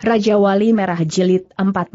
Raja Wali Merah Jilid 14.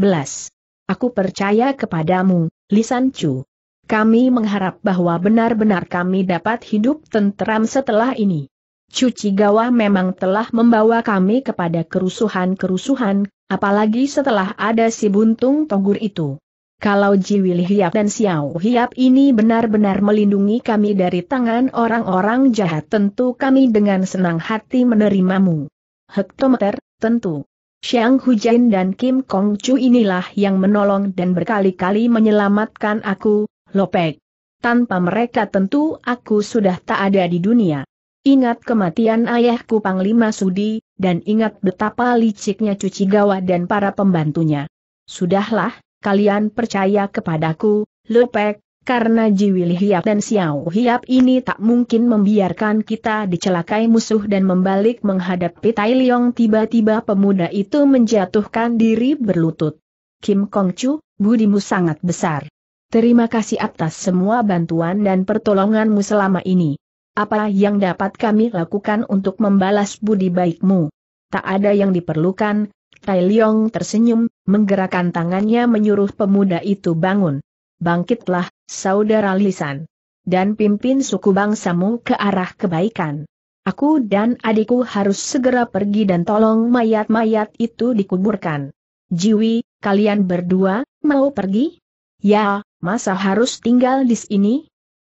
Aku percaya kepadamu, Lisan Chu. Kami mengharap bahwa benar-benar kami dapat hidup tentram setelah ini. Cuci Gawa memang telah membawa kami kepada kerusuhan-kerusuhan, apalagi setelah ada si buntung togur itu. Kalau Jiwi Hiap dan Xiao Hiap ini benar-benar melindungi kami dari tangan orang-orang jahat tentu kami dengan senang hati menerimamu. Hektometer, tentu. Xiang Hujan dan Kim Kong Chu inilah yang menolong dan berkali-kali menyelamatkan aku, Lopek. Tanpa mereka tentu aku sudah tak ada di dunia. Ingat kematian ayahku Panglima Sudi, dan ingat betapa liciknya cuci gawa dan para pembantunya. Sudahlah, kalian percaya kepadaku, Lopek, karena Jiwil Hiap dan Xiao Hiap ini tak mungkin membiarkan kita dicelakai musuh dan membalik menghadapi Tai Liong tiba-tiba pemuda itu menjatuhkan diri berlutut. Kim Kong Chu, budimu sangat besar. Terima kasih atas semua bantuan dan pertolonganmu selama ini. Apa yang dapat kami lakukan untuk membalas budi baikmu? Tak ada yang diperlukan, Tai Liong tersenyum, menggerakkan tangannya menyuruh pemuda itu bangun. Bangkitlah, saudara lisan, dan pimpin suku bangsamu ke arah kebaikan. Aku dan adikku harus segera pergi dan tolong mayat-mayat itu dikuburkan. Jiwi, kalian berdua, mau pergi? Ya, masa harus tinggal di sini?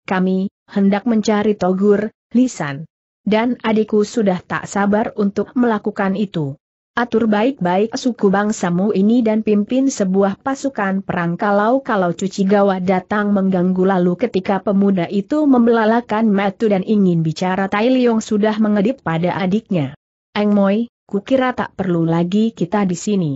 Kami, hendak mencari Togur, Lisan. Dan adikku sudah tak sabar untuk melakukan itu. Atur baik-baik suku bangsamu ini dan pimpin sebuah pasukan perang kalau-kalau cuci gawa datang mengganggu lalu ketika pemuda itu membelalakan metu dan ingin bicara Tai Leong sudah mengedip pada adiknya. Eng Moi, kukira tak perlu lagi kita di sini.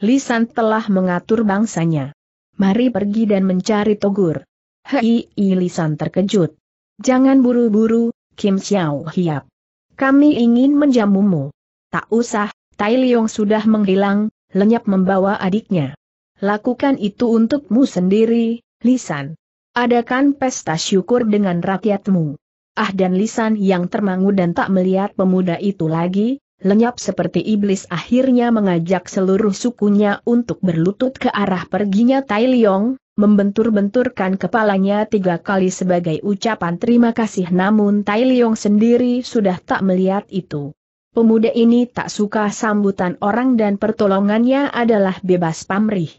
Lisan telah mengatur bangsanya. Mari pergi dan mencari Togur. Hei, Lisan terkejut. Jangan buru-buru, Kim Xiao Hiap. Kami ingin menjamumu. Tak usah, Tai Liong sudah menghilang, lenyap membawa adiknya. Lakukan itu untukmu sendiri, Lisan. Adakan pesta syukur dengan rakyatmu. Ah dan Lisan yang termangu dan tak melihat pemuda itu lagi, lenyap seperti iblis akhirnya mengajak seluruh sukunya untuk berlutut ke arah perginya Tai Liong, membentur-benturkan kepalanya tiga kali sebagai ucapan terima kasih namun Tai Liong sendiri sudah tak melihat itu. Pemuda ini tak suka sambutan orang dan pertolongannya adalah bebas pamrih.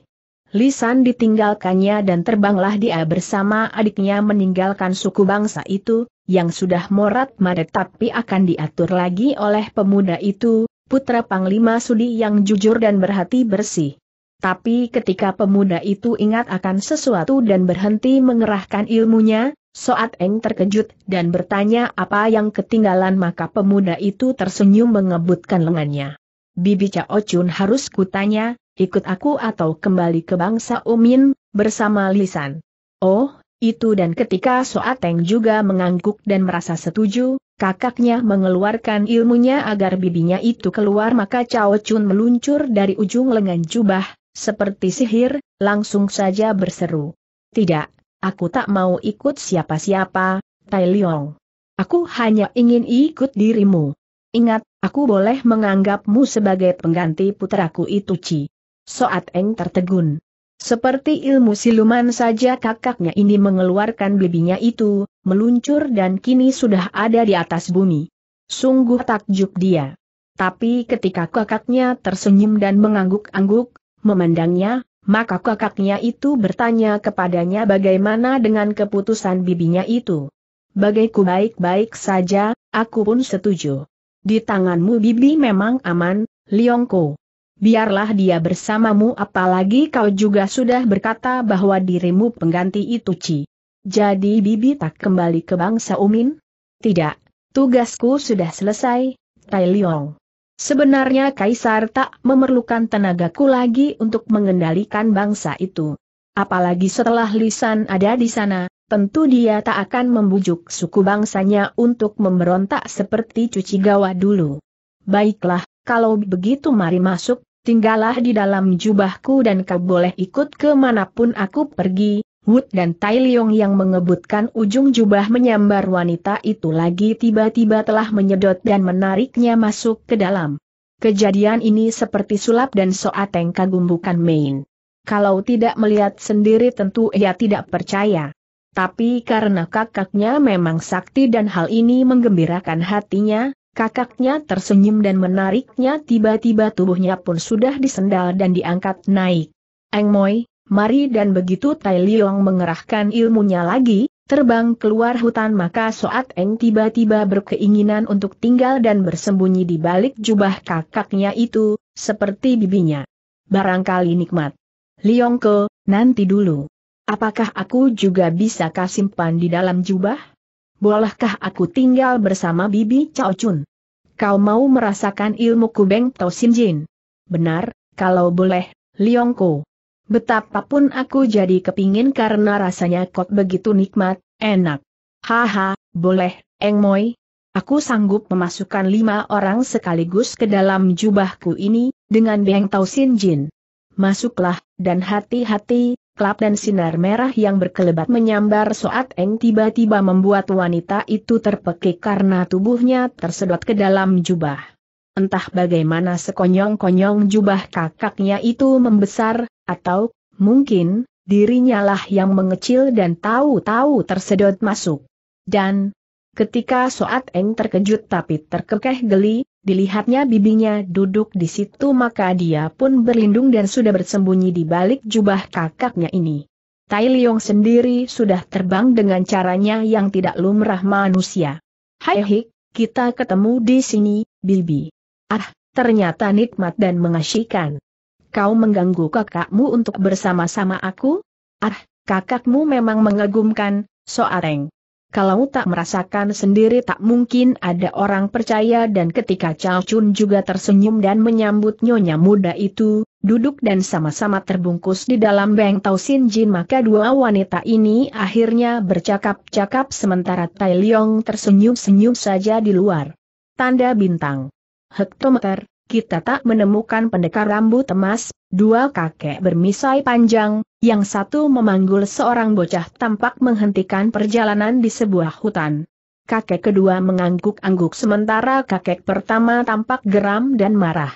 Lisan ditinggalkannya dan terbanglah dia bersama adiknya meninggalkan suku bangsa itu, yang sudah morat madet tapi akan diatur lagi oleh pemuda itu, putra Panglima Sudi yang jujur dan berhati bersih. Tapi ketika pemuda itu ingat akan sesuatu dan berhenti mengerahkan ilmunya, Soat Eng terkejut dan bertanya apa yang ketinggalan maka pemuda itu tersenyum mengebutkan lengannya. Bibi Cao Chun harus kutanya, ikut aku atau kembali ke bangsa Umin, bersama Lisan. Oh, itu dan ketika Soat Eng juga mengangguk dan merasa setuju, kakaknya mengeluarkan ilmunya agar bibinya itu keluar maka Cao Chun meluncur dari ujung lengan jubah, seperti sihir, langsung saja berseru. Tidak, aku tak mau ikut siapa-siapa, Tai Liong. Aku hanya ingin ikut dirimu. Ingat, aku boleh menganggapmu sebagai pengganti putraku itu Ci. Soat Eng tertegun. Seperti ilmu siluman saja kakaknya ini mengeluarkan bibinya itu, meluncur dan kini sudah ada di atas bumi. Sungguh takjub dia. Tapi ketika kakaknya tersenyum dan mengangguk-angguk, memandangnya, maka kakaknya itu bertanya kepadanya bagaimana dengan keputusan bibinya itu. Bagaiku baik-baik saja, aku pun setuju. Di tanganmu bibi memang aman, Liongko. Biarlah dia bersamamu apalagi kau juga sudah berkata bahwa dirimu pengganti itu Ci. Jadi bibi tak kembali ke bangsa Umin? Tidak, tugasku sudah selesai, Tai Liong. Sebenarnya Kaisar tak memerlukan tenagaku lagi untuk mengendalikan bangsa itu. Apalagi setelah lisan ada di sana, tentu dia tak akan membujuk suku bangsanya untuk memberontak seperti cuci gawa dulu. Baiklah, kalau begitu mari masuk, tinggallah di dalam jubahku dan kau boleh ikut kemanapun aku pergi, Wood dan Tai Leong yang mengebutkan ujung jubah menyambar wanita itu lagi tiba-tiba telah menyedot dan menariknya masuk ke dalam. Kejadian ini seperti sulap dan soateng kagum bukan main. Kalau tidak melihat sendiri tentu ia tidak percaya. Tapi karena kakaknya memang sakti dan hal ini menggembirakan hatinya, kakaknya tersenyum dan menariknya tiba-tiba tubuhnya pun sudah disendal dan diangkat naik. Eng Moi, Mari dan begitu Tai Liong mengerahkan ilmunya lagi, terbang keluar hutan maka Soat Eng tiba-tiba berkeinginan untuk tinggal dan bersembunyi di balik jubah kakaknya itu, seperti bibinya. Barangkali nikmat. Liong ke, nanti dulu. Apakah aku juga bisa kasimpan di dalam jubah? Bolehkah aku tinggal bersama bibi Chao Chun? Kau mau merasakan ilmu kubeng Tau Sin Jin? Benar, kalau boleh, Ko. Betapapun aku jadi kepingin karena rasanya kok begitu nikmat, enak. Haha, boleh, Eng Moi. Aku sanggup memasukkan lima orang sekaligus ke dalam jubahku ini, dengan Beng Tau Sin Jin. Masuklah, dan hati-hati, klap dan sinar merah yang berkelebat menyambar Soat Eng tiba-tiba membuat wanita itu terpekik karena tubuhnya tersedot ke dalam jubah. Entah bagaimana sekonyong-konyong jubah kakaknya itu membesar, atau, mungkin, dirinya lah yang mengecil dan tahu-tahu tersedot masuk. Dan, ketika Soat Eng terkejut tapi terkekeh geli, dilihatnya bibinya duduk di situ maka dia pun berlindung dan sudah bersembunyi di balik jubah kakaknya ini. Tai Liong sendiri sudah terbang dengan caranya yang tidak lumrah manusia. Hai hik, kita ketemu di sini, Bibi. Ah, ternyata nikmat dan mengasyikan. Kau mengganggu kakakmu untuk bersama-sama aku? Ah, kakakmu memang mengagumkan, soareng. Kalau tak merasakan sendiri tak mungkin ada orang percaya dan ketika Chao Chun juga tersenyum dan menyambut nyonya muda itu, duduk dan sama-sama terbungkus di dalam Beng Tau Sin Jin maka dua wanita ini akhirnya bercakap-cakap sementara Tai Leong tersenyum-senyum saja di luar. Tanda bintang hektometer, kita tak menemukan pendekar rambut emas, dua kakek bermisai panjang, yang satu memanggul seorang bocah tampak menghentikan perjalanan di sebuah hutan. Kakek kedua mengangguk-angguk sementara kakek pertama tampak geram dan marah.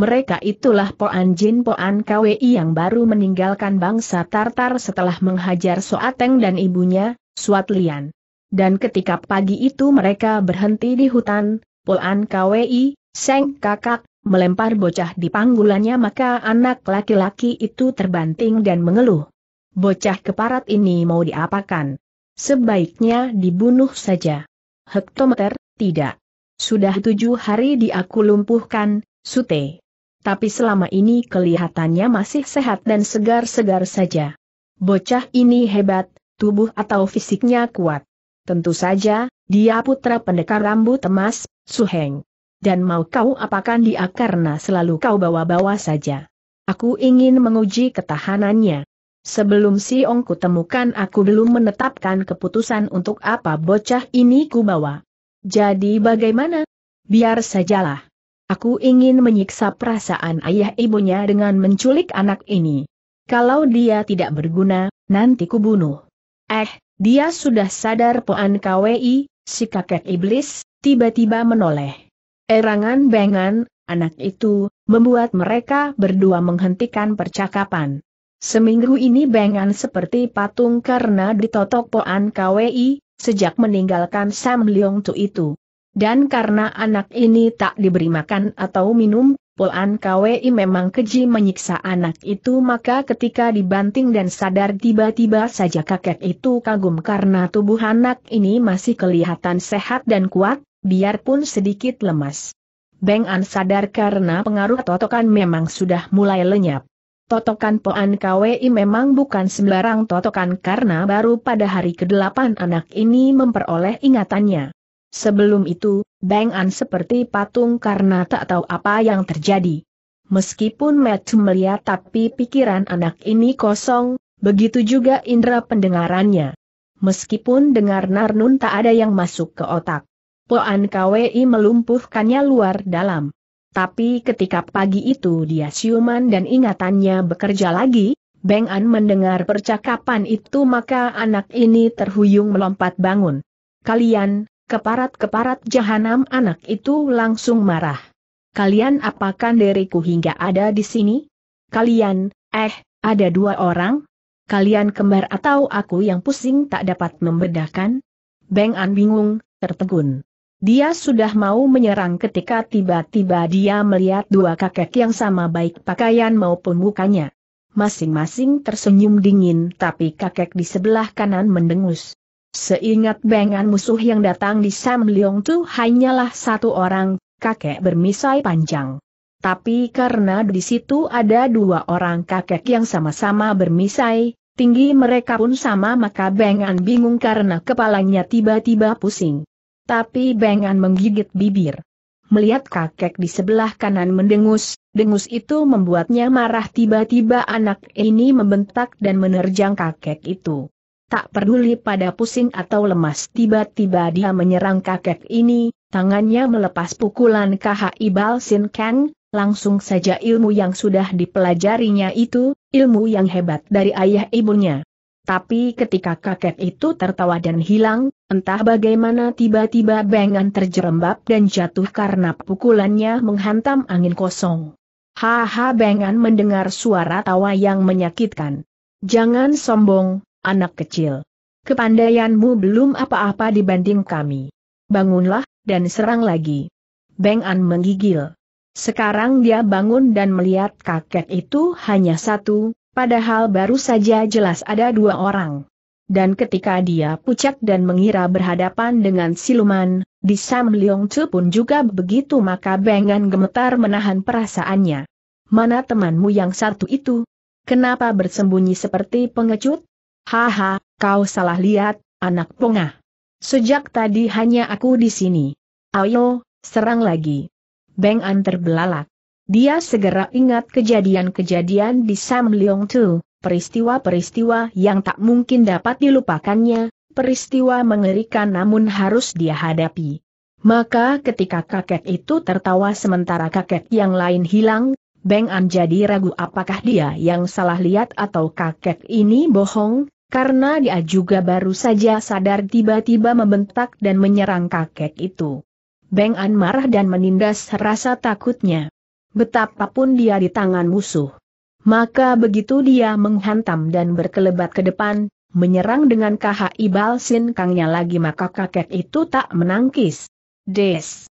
Mereka itulah Poan Jin Poan Kwi yang baru meninggalkan bangsa Tartar setelah menghajar Soateng dan ibunya, Suat Lian. Dan ketika pagi itu mereka berhenti di hutan, Poan Kwi, Seng kakak, melempar bocah di panggulannya maka anak laki-laki itu terbanting dan mengeluh. Bocah keparat ini mau diapakan? Sebaiknya dibunuh saja. Hektometer, tidak. Sudah tujuh hari di aku lumpuhkan, sute. Tapi selama ini kelihatannya masih sehat dan segar-segar saja. Bocah ini hebat, tubuh atau fisiknya kuat. Tentu saja, dia putra pendekar rambut emas, Suheng dan mau kau apakan dia karena selalu kau bawa-bawa saja. Aku ingin menguji ketahanannya. Sebelum si Ongku temukan aku belum menetapkan keputusan untuk apa bocah ini ku bawa. Jadi bagaimana? Biar sajalah. Aku ingin menyiksa perasaan ayah ibunya dengan menculik anak ini. Kalau dia tidak berguna, nanti ku bunuh. Eh, dia sudah sadar poan KWI, si kakek iblis, tiba-tiba menoleh. Erangan bengan, anak itu, membuat mereka berdua menghentikan percakapan. Seminggu ini bengan seperti patung karena ditotok Poan KWI, sejak meninggalkan Sam Leong Tu itu. Dan karena anak ini tak diberi makan atau minum, Polan KWI memang keji menyiksa anak itu maka ketika dibanting dan sadar tiba-tiba saja kakek itu kagum karena tubuh anak ini masih kelihatan sehat dan kuat, biarpun sedikit lemas. Beng An sadar karena pengaruh totokan memang sudah mulai lenyap. Totokan Poan KWI memang bukan sembarang totokan karena baru pada hari ke-8 anak ini memperoleh ingatannya. Sebelum itu, Beng An seperti patung karena tak tahu apa yang terjadi. Meskipun Matthew melihat tapi pikiran anak ini kosong, begitu juga indera pendengarannya. Meskipun dengar Narnun tak ada yang masuk ke otak. Poan KWI melumpuhkannya luar dalam. Tapi ketika pagi itu dia siuman dan ingatannya bekerja lagi, Beng An mendengar percakapan itu maka anak ini terhuyung melompat bangun. Kalian, keparat-keparat jahanam anak itu langsung marah. Kalian apakan diriku hingga ada di sini? Kalian, eh, ada dua orang? Kalian kembar atau aku yang pusing tak dapat membedakan? Beng An bingung, tertegun. Dia sudah mau menyerang ketika tiba-tiba dia melihat dua kakek yang sama baik pakaian maupun mukanya. Masing-masing tersenyum dingin tapi kakek di sebelah kanan mendengus. Seingat bengan musuh yang datang di Sam Leong Tu hanyalah satu orang, kakek bermisai panjang. Tapi karena di situ ada dua orang kakek yang sama-sama bermisai, tinggi mereka pun sama maka bengan bingung karena kepalanya tiba-tiba pusing tapi Bengan menggigit bibir. Melihat kakek di sebelah kanan mendengus, dengus itu membuatnya marah tiba-tiba anak ini membentak dan menerjang kakek itu. Tak peduli pada pusing atau lemas tiba-tiba dia menyerang kakek ini, tangannya melepas pukulan KHI Balsin Kang, langsung saja ilmu yang sudah dipelajarinya itu, ilmu yang hebat dari ayah ibunya. Tapi ketika kakek itu tertawa dan hilang, entah bagaimana tiba-tiba Bengan terjerembab dan jatuh karena pukulannya menghantam angin kosong. Haha Bengan mendengar suara tawa yang menyakitkan. Jangan sombong, anak kecil. Kepandaianmu belum apa-apa dibanding kami. Bangunlah, dan serang lagi. Bengan menggigil. Sekarang dia bangun dan melihat kakek itu hanya satu, Padahal baru saja jelas ada dua orang. Dan ketika dia pucat dan mengira berhadapan dengan siluman, di Sam Leong Chu pun juga begitu maka Bengan gemetar menahan perasaannya. Mana temanmu yang satu itu? Kenapa bersembunyi seperti pengecut? Haha, kau salah lihat, anak pongah. Sejak tadi hanya aku di sini. Ayo, serang lagi. Bengan terbelalak. Dia segera ingat kejadian-kejadian di Sam Leong Tu, peristiwa-peristiwa yang tak mungkin dapat dilupakannya, peristiwa mengerikan namun harus dia hadapi. Maka ketika kakek itu tertawa sementara kakek yang lain hilang, Beng An jadi ragu apakah dia yang salah lihat atau kakek ini bohong, karena dia juga baru saja sadar tiba-tiba membentak dan menyerang kakek itu. Beng An marah dan menindas rasa takutnya betapapun dia di tangan musuh. Maka begitu dia menghantam dan berkelebat ke depan, menyerang dengan KHI Balsin Kangnya lagi maka kakek itu tak menangkis. Des.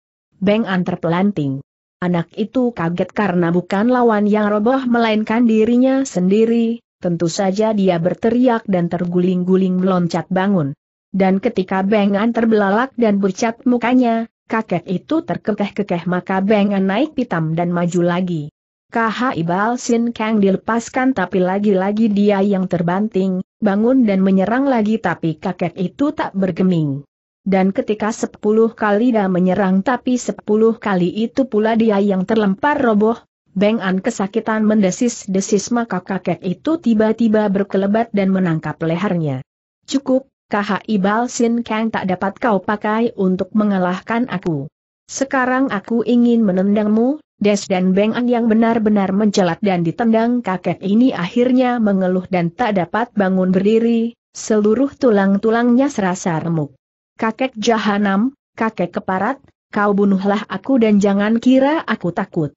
Beng antar pelanting. Anak itu kaget karena bukan lawan yang roboh melainkan dirinya sendiri, tentu saja dia berteriak dan terguling-guling meloncat bangun. Dan ketika Beng antar belalak dan bercat mukanya, Kakek itu terkekeh-kekeh maka Beng naik pitam dan maju lagi. KH Ibal Sin Kang dilepaskan tapi lagi-lagi dia yang terbanting, bangun dan menyerang lagi tapi kakek itu tak bergeming. Dan ketika sepuluh kali dia menyerang tapi sepuluh kali itu pula dia yang terlempar roboh, Beng An kesakitan mendesis-desis maka kakek itu tiba-tiba berkelebat dan menangkap lehernya. Cukup, KHI ibal Sin Kang tak dapat kau pakai untuk mengalahkan aku. Sekarang aku ingin menendangmu, Des dan Beng An yang benar-benar mencelat dan ditendang kakek ini akhirnya mengeluh dan tak dapat bangun berdiri, seluruh tulang-tulangnya serasa remuk. Kakek Jahanam, kakek keparat, kau bunuhlah aku dan jangan kira aku takut.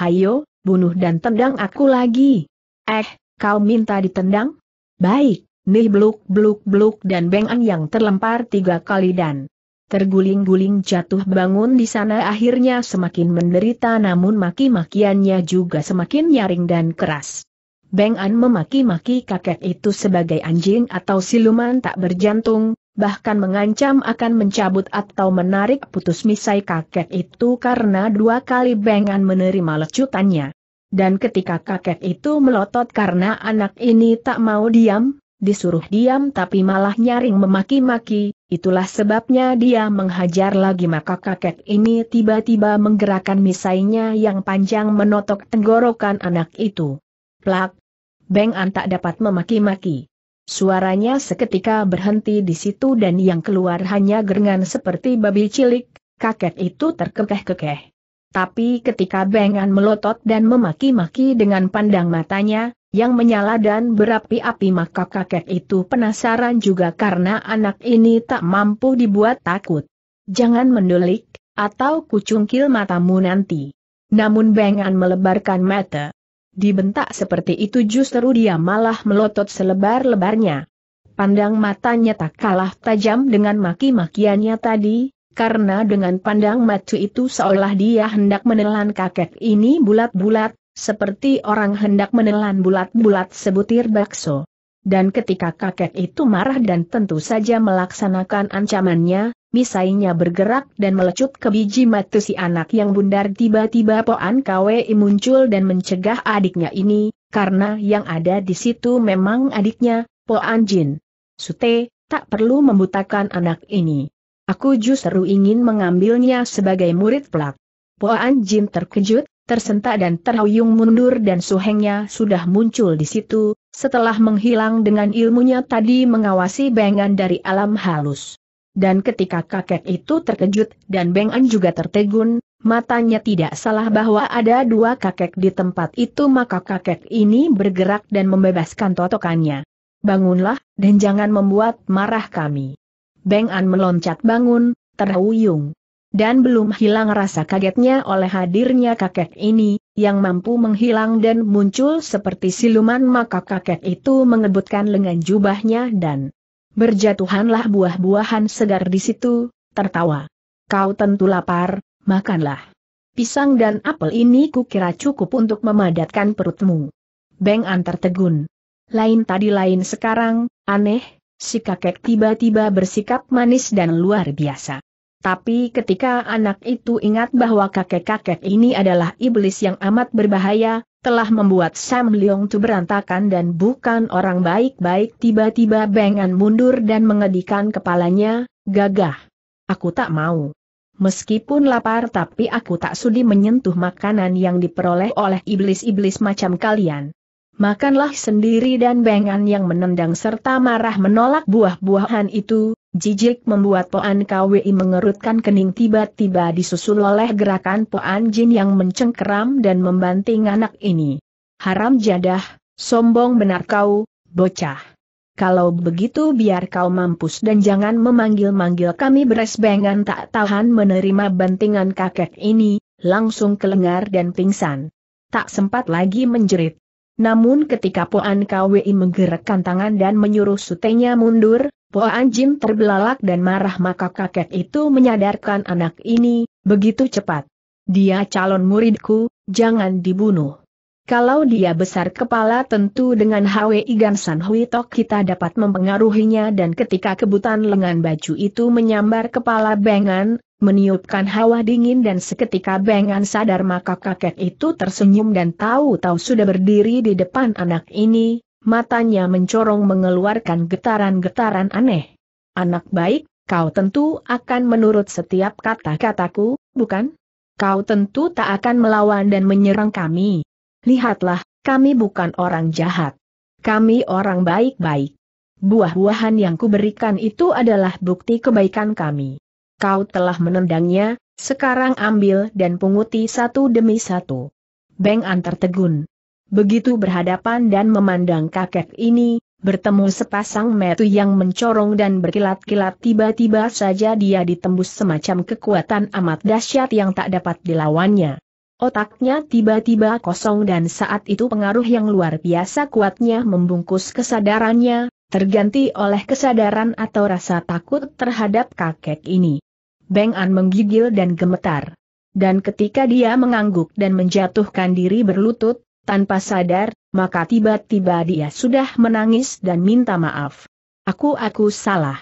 Hayo, bunuh dan tendang aku lagi. Eh, kau minta ditendang? Baik nih bluk bluk bluk dan bengan yang terlempar tiga kali dan terguling-guling jatuh bangun di sana akhirnya semakin menderita namun maki-makiannya juga semakin nyaring dan keras. Beng An memaki-maki kakek itu sebagai anjing atau siluman tak berjantung, bahkan mengancam akan mencabut atau menarik putus misai kakek itu karena dua kali Beng An menerima lecutannya. Dan ketika kakek itu melotot karena anak ini tak mau diam, disuruh diam tapi malah nyaring memaki-maki, itulah sebabnya dia menghajar lagi maka kakek ini tiba-tiba menggerakkan misainya yang panjang menotok tenggorokan anak itu. Plak! Beng An tak dapat memaki-maki. Suaranya seketika berhenti di situ dan yang keluar hanya gerengan seperti babi cilik, kakek itu terkekeh-kekeh. Tapi ketika Beng An melotot dan memaki-maki dengan pandang matanya, yang menyala dan berapi-api maka kakek itu penasaran juga karena anak ini tak mampu dibuat takut. Jangan mendelik, atau kucungkil matamu nanti. Namun Bengan melebarkan mata. Dibentak seperti itu justru dia malah melotot selebar-lebarnya. Pandang matanya tak kalah tajam dengan maki-makiannya tadi, karena dengan pandang matu itu seolah dia hendak menelan kakek ini bulat-bulat, seperti orang hendak menelan bulat-bulat sebutir bakso. Dan ketika kakek itu marah dan tentu saja melaksanakan ancamannya, misainya bergerak dan melecut ke biji mata si anak yang bundar tiba-tiba Poan KWI muncul dan mencegah adiknya ini, karena yang ada di situ memang adiknya, Poan Jin. Sute, tak perlu membutakan anak ini. Aku justru ingin mengambilnya sebagai murid pelak. Poan Jin terkejut, tersentak dan terhuyung mundur dan suhengnya sudah muncul di situ, setelah menghilang dengan ilmunya tadi mengawasi bengan dari alam halus. Dan ketika kakek itu terkejut dan bengan juga tertegun, matanya tidak salah bahwa ada dua kakek di tempat itu maka kakek ini bergerak dan membebaskan totokannya. Bangunlah, dan jangan membuat marah kami. Bengan meloncat bangun, terhuyung. Dan belum hilang rasa kagetnya oleh hadirnya kakek ini, yang mampu menghilang dan muncul seperti siluman maka kakek itu mengebutkan lengan jubahnya dan berjatuhanlah buah-buahan segar di situ, tertawa. Kau tentu lapar, makanlah. Pisang dan apel ini kukira cukup untuk memadatkan perutmu. Beng antar tegun. Lain tadi lain sekarang, aneh, si kakek tiba-tiba bersikap manis dan luar biasa. Tapi ketika anak itu ingat bahwa kakek-kakek ini adalah iblis yang amat berbahaya, telah membuat Sam Leong Tu berantakan dan bukan orang baik-baik tiba-tiba bengan mundur dan mengedikan kepalanya, gagah. Aku tak mau. Meskipun lapar tapi aku tak sudi menyentuh makanan yang diperoleh oleh iblis-iblis macam kalian makanlah sendiri dan bengan yang menendang serta marah menolak buah-buahan itu, jijik membuat Poan KWI mengerutkan kening tiba-tiba disusul oleh gerakan Poan Jin yang mencengkeram dan membanting anak ini. Haram jadah, sombong benar kau, bocah. Kalau begitu biar kau mampus dan jangan memanggil-manggil kami beres bengan tak tahan menerima bantingan kakek ini, langsung kelengar dan pingsan. Tak sempat lagi menjerit. Namun ketika Poan Kwi menggerakkan tangan dan menyuruh sutenya mundur, Poan Jin terbelalak dan marah maka kakek itu menyadarkan anak ini, begitu cepat. Dia calon muridku, jangan dibunuh. Kalau dia besar kepala tentu dengan Hwi Gan San Hui Tok kita dapat mempengaruhinya dan ketika kebutan lengan baju itu menyambar kepala Bengan, meniupkan hawa dingin dan seketika Bengan sadar maka kakek itu tersenyum dan tahu-tahu sudah berdiri di depan anak ini, matanya mencorong mengeluarkan getaran-getaran aneh. Anak baik, kau tentu akan menurut setiap kata-kataku, bukan? Kau tentu tak akan melawan dan menyerang kami. Lihatlah, kami bukan orang jahat. Kami orang baik-baik. Buah-buahan yang kuberikan itu adalah bukti kebaikan kami kau telah menendangnya, sekarang ambil dan punguti satu demi satu. Beng An tertegun. Begitu berhadapan dan memandang kakek ini, bertemu sepasang metu yang mencorong dan berkilat-kilat tiba-tiba saja dia ditembus semacam kekuatan amat dahsyat yang tak dapat dilawannya. Otaknya tiba-tiba kosong dan saat itu pengaruh yang luar biasa kuatnya membungkus kesadarannya, terganti oleh kesadaran atau rasa takut terhadap kakek ini. Beng An menggigil dan gemetar. Dan ketika dia mengangguk dan menjatuhkan diri berlutut, tanpa sadar, maka tiba-tiba dia sudah menangis dan minta maaf. Aku aku salah.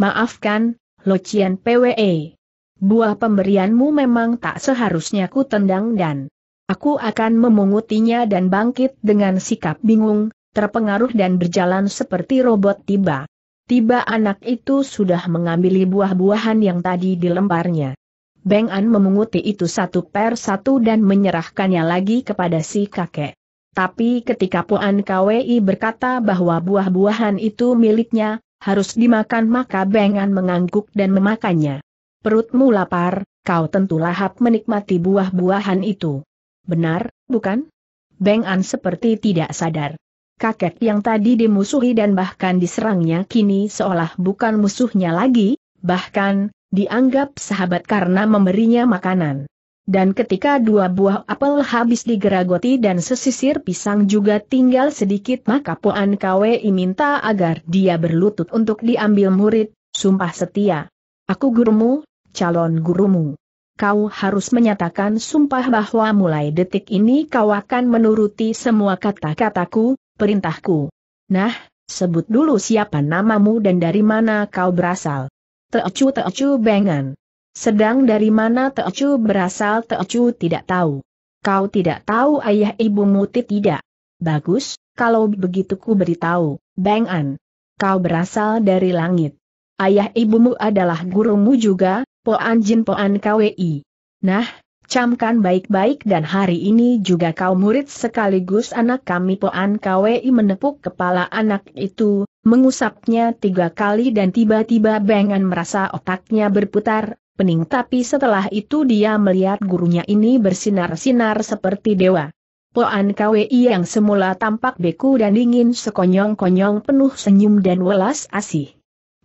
Maafkan, Locian PWE. Buah pemberianmu memang tak seharusnya ku tendang dan aku akan memungutinya dan bangkit dengan sikap bingung, terpengaruh dan berjalan seperti robot tiba. Tiba anak itu sudah mengambil buah-buahan yang tadi dilemparnya. Beng An memunguti itu satu per satu dan menyerahkannya lagi kepada si kakek. Tapi ketika Puan Kwi berkata bahwa buah-buahan itu miliknya, harus dimakan maka Beng An mengangguk dan memakannya. Perutmu lapar, kau tentu lahap menikmati buah-buahan itu. Benar, bukan? Beng An seperti tidak sadar kakek yang tadi dimusuhi dan bahkan diserangnya kini seolah bukan musuhnya lagi, bahkan, dianggap sahabat karena memberinya makanan. Dan ketika dua buah apel habis digeragoti dan sesisir pisang juga tinggal sedikit maka Puan Kwi minta agar dia berlutut untuk diambil murid, sumpah setia. Aku gurumu, calon gurumu. Kau harus menyatakan sumpah bahwa mulai detik ini kau akan menuruti semua kata-kataku, perintahku. Nah, sebut dulu siapa namamu dan dari mana kau berasal. Teocu Teocu Bengan. Sedang dari mana Teocu berasal Teocu tidak tahu. Kau tidak tahu ayah ibumu tidak? Bagus, kalau begitu ku beritahu, Bengan. Kau berasal dari langit. Ayah ibumu adalah gurumu juga, Poan Jin Poan KWI. Nah, camkan baik-baik dan hari ini juga kau murid sekaligus anak kami Poan KWI menepuk kepala anak itu, mengusapnya tiga kali dan tiba-tiba Bengan merasa otaknya berputar, pening tapi setelah itu dia melihat gurunya ini bersinar-sinar seperti dewa. Poan Kwei yang semula tampak beku dan dingin sekonyong-konyong penuh senyum dan welas asih.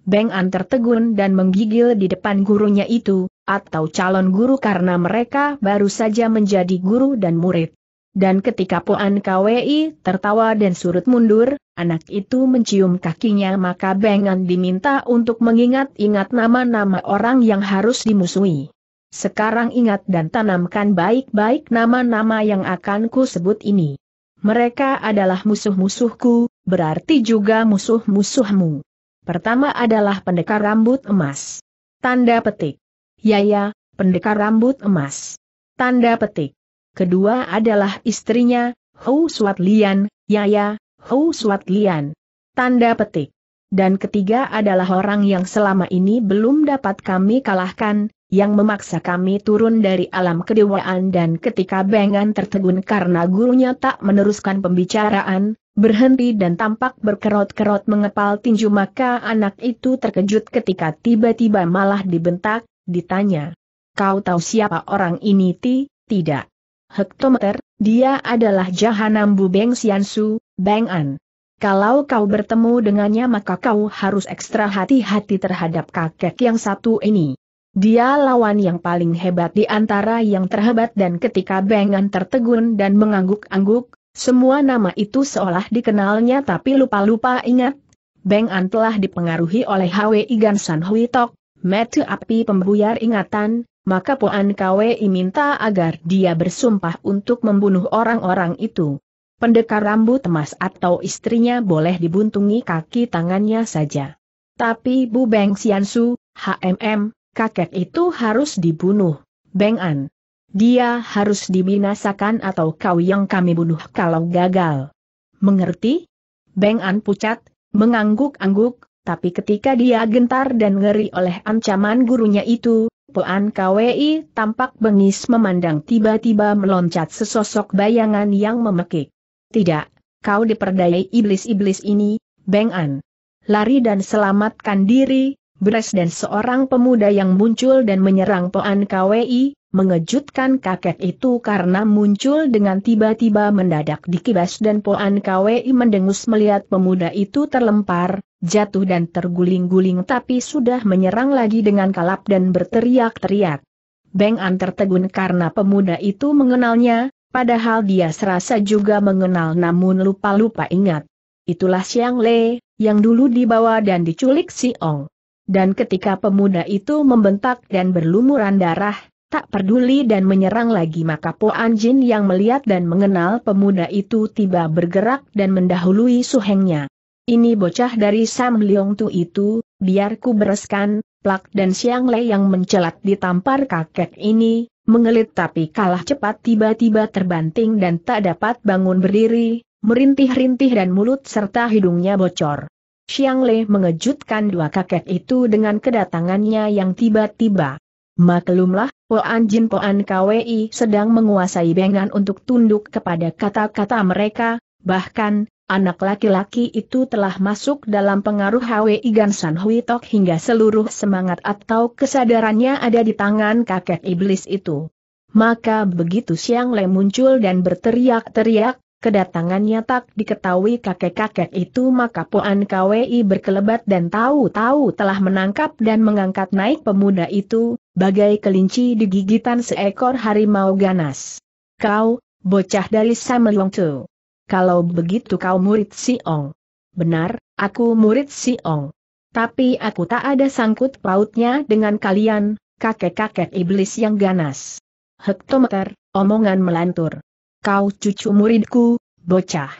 Beng An tertegun dan menggigil di depan gurunya itu, atau calon guru karena mereka baru saja menjadi guru dan murid. Dan ketika Puan KWI tertawa dan surut mundur, anak itu mencium kakinya maka Bengan diminta untuk mengingat-ingat nama-nama orang yang harus dimusuhi. Sekarang ingat dan tanamkan baik-baik nama-nama yang akan ku sebut ini. Mereka adalah musuh-musuhku, berarti juga musuh-musuhmu. Pertama adalah pendekar rambut emas. Tanda petik. Yaya, pendekar rambut emas. Tanda petik. Kedua adalah istrinya, Hou Suat Lian, Yaya, Hou Suat Lian. Tanda petik. Dan ketiga adalah orang yang selama ini belum dapat kami kalahkan, yang memaksa kami turun dari alam kedewaan dan ketika Bengan tertegun karena gurunya tak meneruskan pembicaraan, berhenti dan tampak berkerot-kerot mengepal tinju maka anak itu terkejut ketika tiba-tiba malah dibentak, Ditanya. Kau tahu siapa orang ini Ti? Tidak. Hektometer, dia adalah jahanam bu Beng Siansu, Beng An. Kalau kau bertemu dengannya maka kau harus ekstra hati-hati terhadap kakek yang satu ini. Dia lawan yang paling hebat di antara yang terhebat dan ketika Bengan tertegun dan mengangguk-angguk, semua nama itu seolah dikenalnya tapi lupa-lupa ingat. Bengan telah dipengaruhi oleh Hwi Gansan Hui Tok, metu api pembuyar ingatan, maka Puan Kwei minta agar dia bersumpah untuk membunuh orang-orang itu. Pendekar rambut emas atau istrinya boleh dibuntungi kaki tangannya saja. Tapi Bu Beng Siansu, HMM, kakek itu harus dibunuh, Beng An. Dia harus dibinasakan atau kau yang kami bunuh kalau gagal. Mengerti? Beng An pucat, mengangguk-angguk, tapi ketika dia gentar dan ngeri oleh ancaman gurunya itu, Poan Kwei tampak bengis memandang tiba-tiba meloncat sesosok bayangan yang memekik. Tidak, kau diperdayai iblis-iblis ini, Beng An. Lari dan selamatkan diri, Bres dan seorang pemuda yang muncul dan menyerang Poan Kwei, mengejutkan kakek itu karena muncul dengan tiba-tiba mendadak di kibas dan Poan Kwei mendengus melihat pemuda itu terlempar, jatuh dan terguling-guling tapi sudah menyerang lagi dengan kalap dan berteriak-teriak. Beng An tertegun karena pemuda itu mengenalnya, padahal dia serasa juga mengenal namun lupa-lupa ingat. Itulah Siang Le, yang dulu dibawa dan diculik Si Ong. Dan ketika pemuda itu membentak dan berlumuran darah, tak peduli dan menyerang lagi maka Po Anjin yang melihat dan mengenal pemuda itu tiba bergerak dan mendahului suhengnya. Ini bocah dari Sam Leong Tu itu, biarku bereskan, plak dan Siang Le yang mencelat ditampar kakek ini, mengelit tapi kalah cepat tiba-tiba terbanting dan tak dapat bangun berdiri, merintih-rintih dan mulut serta hidungnya bocor. Siang Le mengejutkan dua kakek itu dengan kedatangannya yang tiba-tiba. Maklumlah, Poan Jin Poan KWI sedang menguasai bengan untuk tunduk kepada kata-kata mereka, bahkan, Anak laki-laki itu telah masuk dalam pengaruh Igan San Hui Tok hingga seluruh semangat atau kesadarannya ada di tangan kakek iblis itu. Maka begitu Siang Le muncul dan berteriak-teriak, kedatangannya tak diketahui kakek-kakek itu maka Puan KWI berkelebat dan tahu-tahu telah menangkap dan mengangkat naik pemuda itu, bagai kelinci digigitan seekor harimau ganas. Kau, bocah dari Sam Leong Tu kalau begitu kau murid si Ong. Benar, aku murid si Ong. Tapi aku tak ada sangkut pautnya dengan kalian, kakek-kakek iblis yang ganas. Hektometer, omongan melantur. Kau cucu muridku, bocah.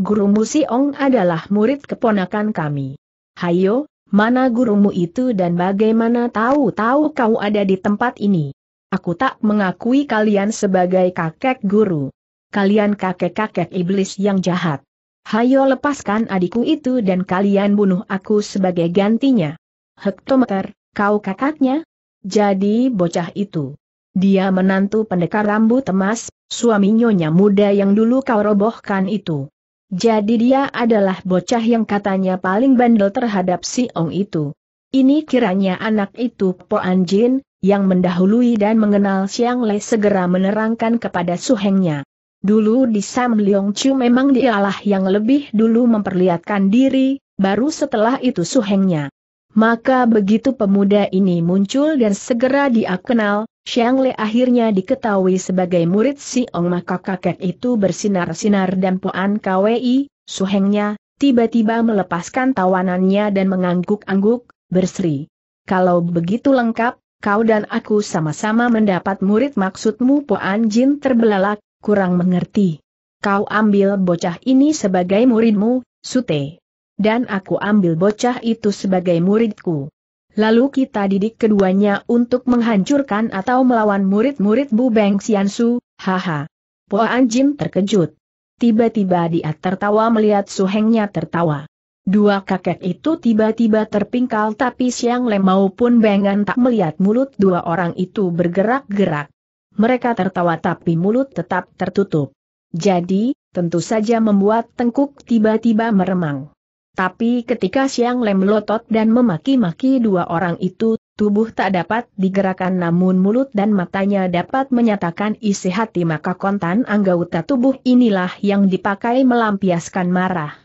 Gurumu si Ong adalah murid keponakan kami. Hayo, mana gurumu itu dan bagaimana tahu-tahu kau ada di tempat ini? Aku tak mengakui kalian sebagai kakek guru kalian kakek-kakek iblis yang jahat. Hayo lepaskan adikku itu dan kalian bunuh aku sebagai gantinya. Hektometer, kau kakaknya? Jadi bocah itu. Dia menantu pendekar rambut emas, suaminya muda yang dulu kau robohkan itu. Jadi dia adalah bocah yang katanya paling bandel terhadap si Ong itu. Ini kiranya anak itu Po Anjin, yang mendahului dan mengenal Siang Lei segera menerangkan kepada suhengnya. Dulu di Sam Leong Chu memang dialah yang lebih dulu memperlihatkan diri, baru setelah itu suhengnya. Maka begitu pemuda ini muncul dan segera dia kenal, Xiang Le akhirnya diketahui sebagai murid Si Ong maka kakek itu bersinar-sinar dan Puan KWI, suhengnya, tiba-tiba melepaskan tawanannya dan mengangguk-angguk, berseri. Kalau begitu lengkap, kau dan aku sama-sama mendapat murid maksudmu Puan Jin terbelalak, kurang mengerti. Kau ambil bocah ini sebagai muridmu, Sute. Dan aku ambil bocah itu sebagai muridku. Lalu kita didik keduanya untuk menghancurkan atau melawan murid-murid Bu Beng Xiansu, haha. Po Anjim terkejut. Tiba-tiba dia tertawa melihat suhengnya tertawa. Dua kakek itu tiba-tiba terpingkal tapi Siang Le maupun Bengan tak melihat mulut dua orang itu bergerak-gerak mereka tertawa tapi mulut tetap tertutup. Jadi, tentu saja membuat tengkuk tiba-tiba meremang. Tapi ketika Siang Lem melotot dan memaki-maki dua orang itu, tubuh tak dapat digerakkan namun mulut dan matanya dapat menyatakan isi hati maka kontan anggota tubuh inilah yang dipakai melampiaskan marah.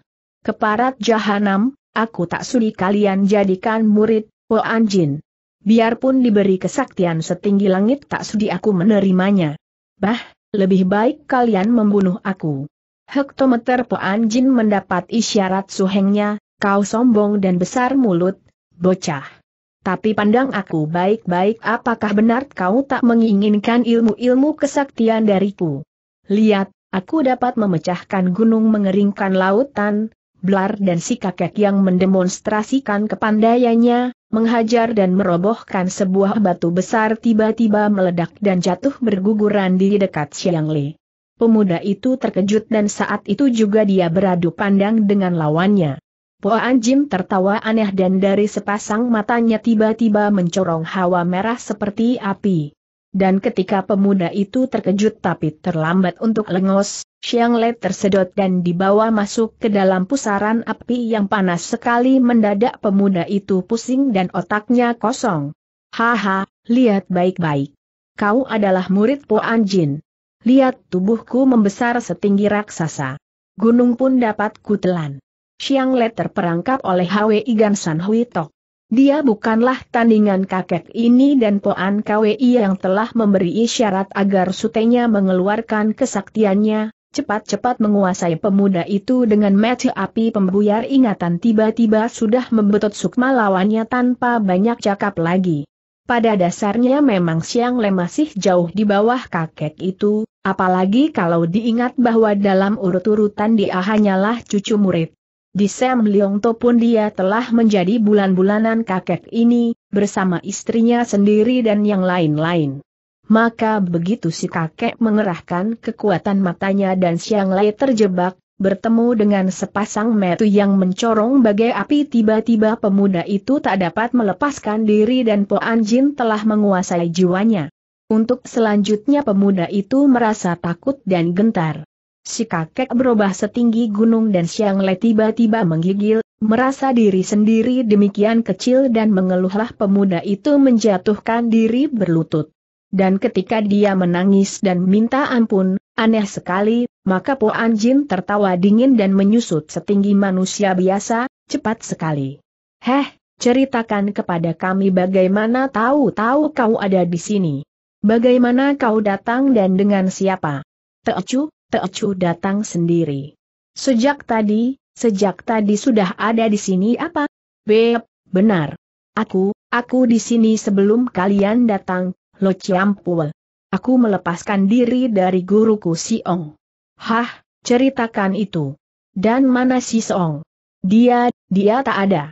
Keparat jahanam, aku tak sudi kalian jadikan murid, oh Anjin biarpun diberi kesaktian setinggi langit tak sudi aku menerimanya. Bah, lebih baik kalian membunuh aku. Hektometer Poan Jin mendapat isyarat suhengnya, kau sombong dan besar mulut, bocah. Tapi pandang aku baik-baik apakah benar kau tak menginginkan ilmu-ilmu kesaktian dariku. Lihat, aku dapat memecahkan gunung mengeringkan lautan, Blar dan si kakek yang mendemonstrasikan kepandaiannya, menghajar dan merobohkan sebuah batu besar tiba-tiba meledak dan jatuh berguguran di dekat Xiang Li. Pemuda itu terkejut dan saat itu juga dia beradu pandang dengan lawannya. Poan Jim tertawa aneh dan dari sepasang matanya tiba-tiba mencorong hawa merah seperti api. Dan ketika pemuda itu terkejut tapi terlambat untuk lengos, Xiang Le tersedot dan dibawa masuk ke dalam pusaran api yang panas sekali mendadak pemuda itu pusing dan otaknya kosong. Haha, lihat baik-baik. Kau adalah murid Po Anjin. Lihat tubuhku membesar setinggi raksasa. Gunung pun dapat kutelan. Xiang Le terperangkap oleh Hwi Gan San Hui dia bukanlah tandingan kakek ini dan Poan KWI yang telah memberi isyarat agar sutenya mengeluarkan kesaktiannya, cepat-cepat menguasai pemuda itu dengan mati api pembuyar ingatan tiba-tiba sudah membetot sukma lawannya tanpa banyak cakap lagi. Pada dasarnya memang Siang Le masih jauh di bawah kakek itu, apalagi kalau diingat bahwa dalam urut-urutan dia hanyalah cucu murid. Di Sam Leong To pun dia telah menjadi bulan-bulanan kakek ini, bersama istrinya sendiri dan yang lain-lain. Maka begitu si kakek mengerahkan kekuatan matanya dan Siang Lai terjebak, bertemu dengan sepasang metu yang mencorong bagai api tiba-tiba pemuda itu tak dapat melepaskan diri dan Po Anjin telah menguasai jiwanya. Untuk selanjutnya pemuda itu merasa takut dan gentar. Si kakek berubah setinggi gunung dan Siang Le tiba-tiba menggigil, merasa diri sendiri demikian kecil dan mengeluhlah pemuda itu menjatuhkan diri berlutut. Dan ketika dia menangis dan minta ampun, aneh sekali, maka Po Anjin tertawa dingin dan menyusut setinggi manusia biasa, cepat sekali. Heh, ceritakan kepada kami bagaimana tahu-tahu kau ada di sini. Bagaimana kau datang dan dengan siapa? Teocu, Teocu datang sendiri. Sejak tadi, sejak tadi sudah ada di sini apa? Beb, benar. Aku, aku di sini sebelum kalian datang, Lo Ciampul. Aku melepaskan diri dari guruku Si-ong. Hah, ceritakan itu. Dan mana si Siong? Dia, dia tak ada.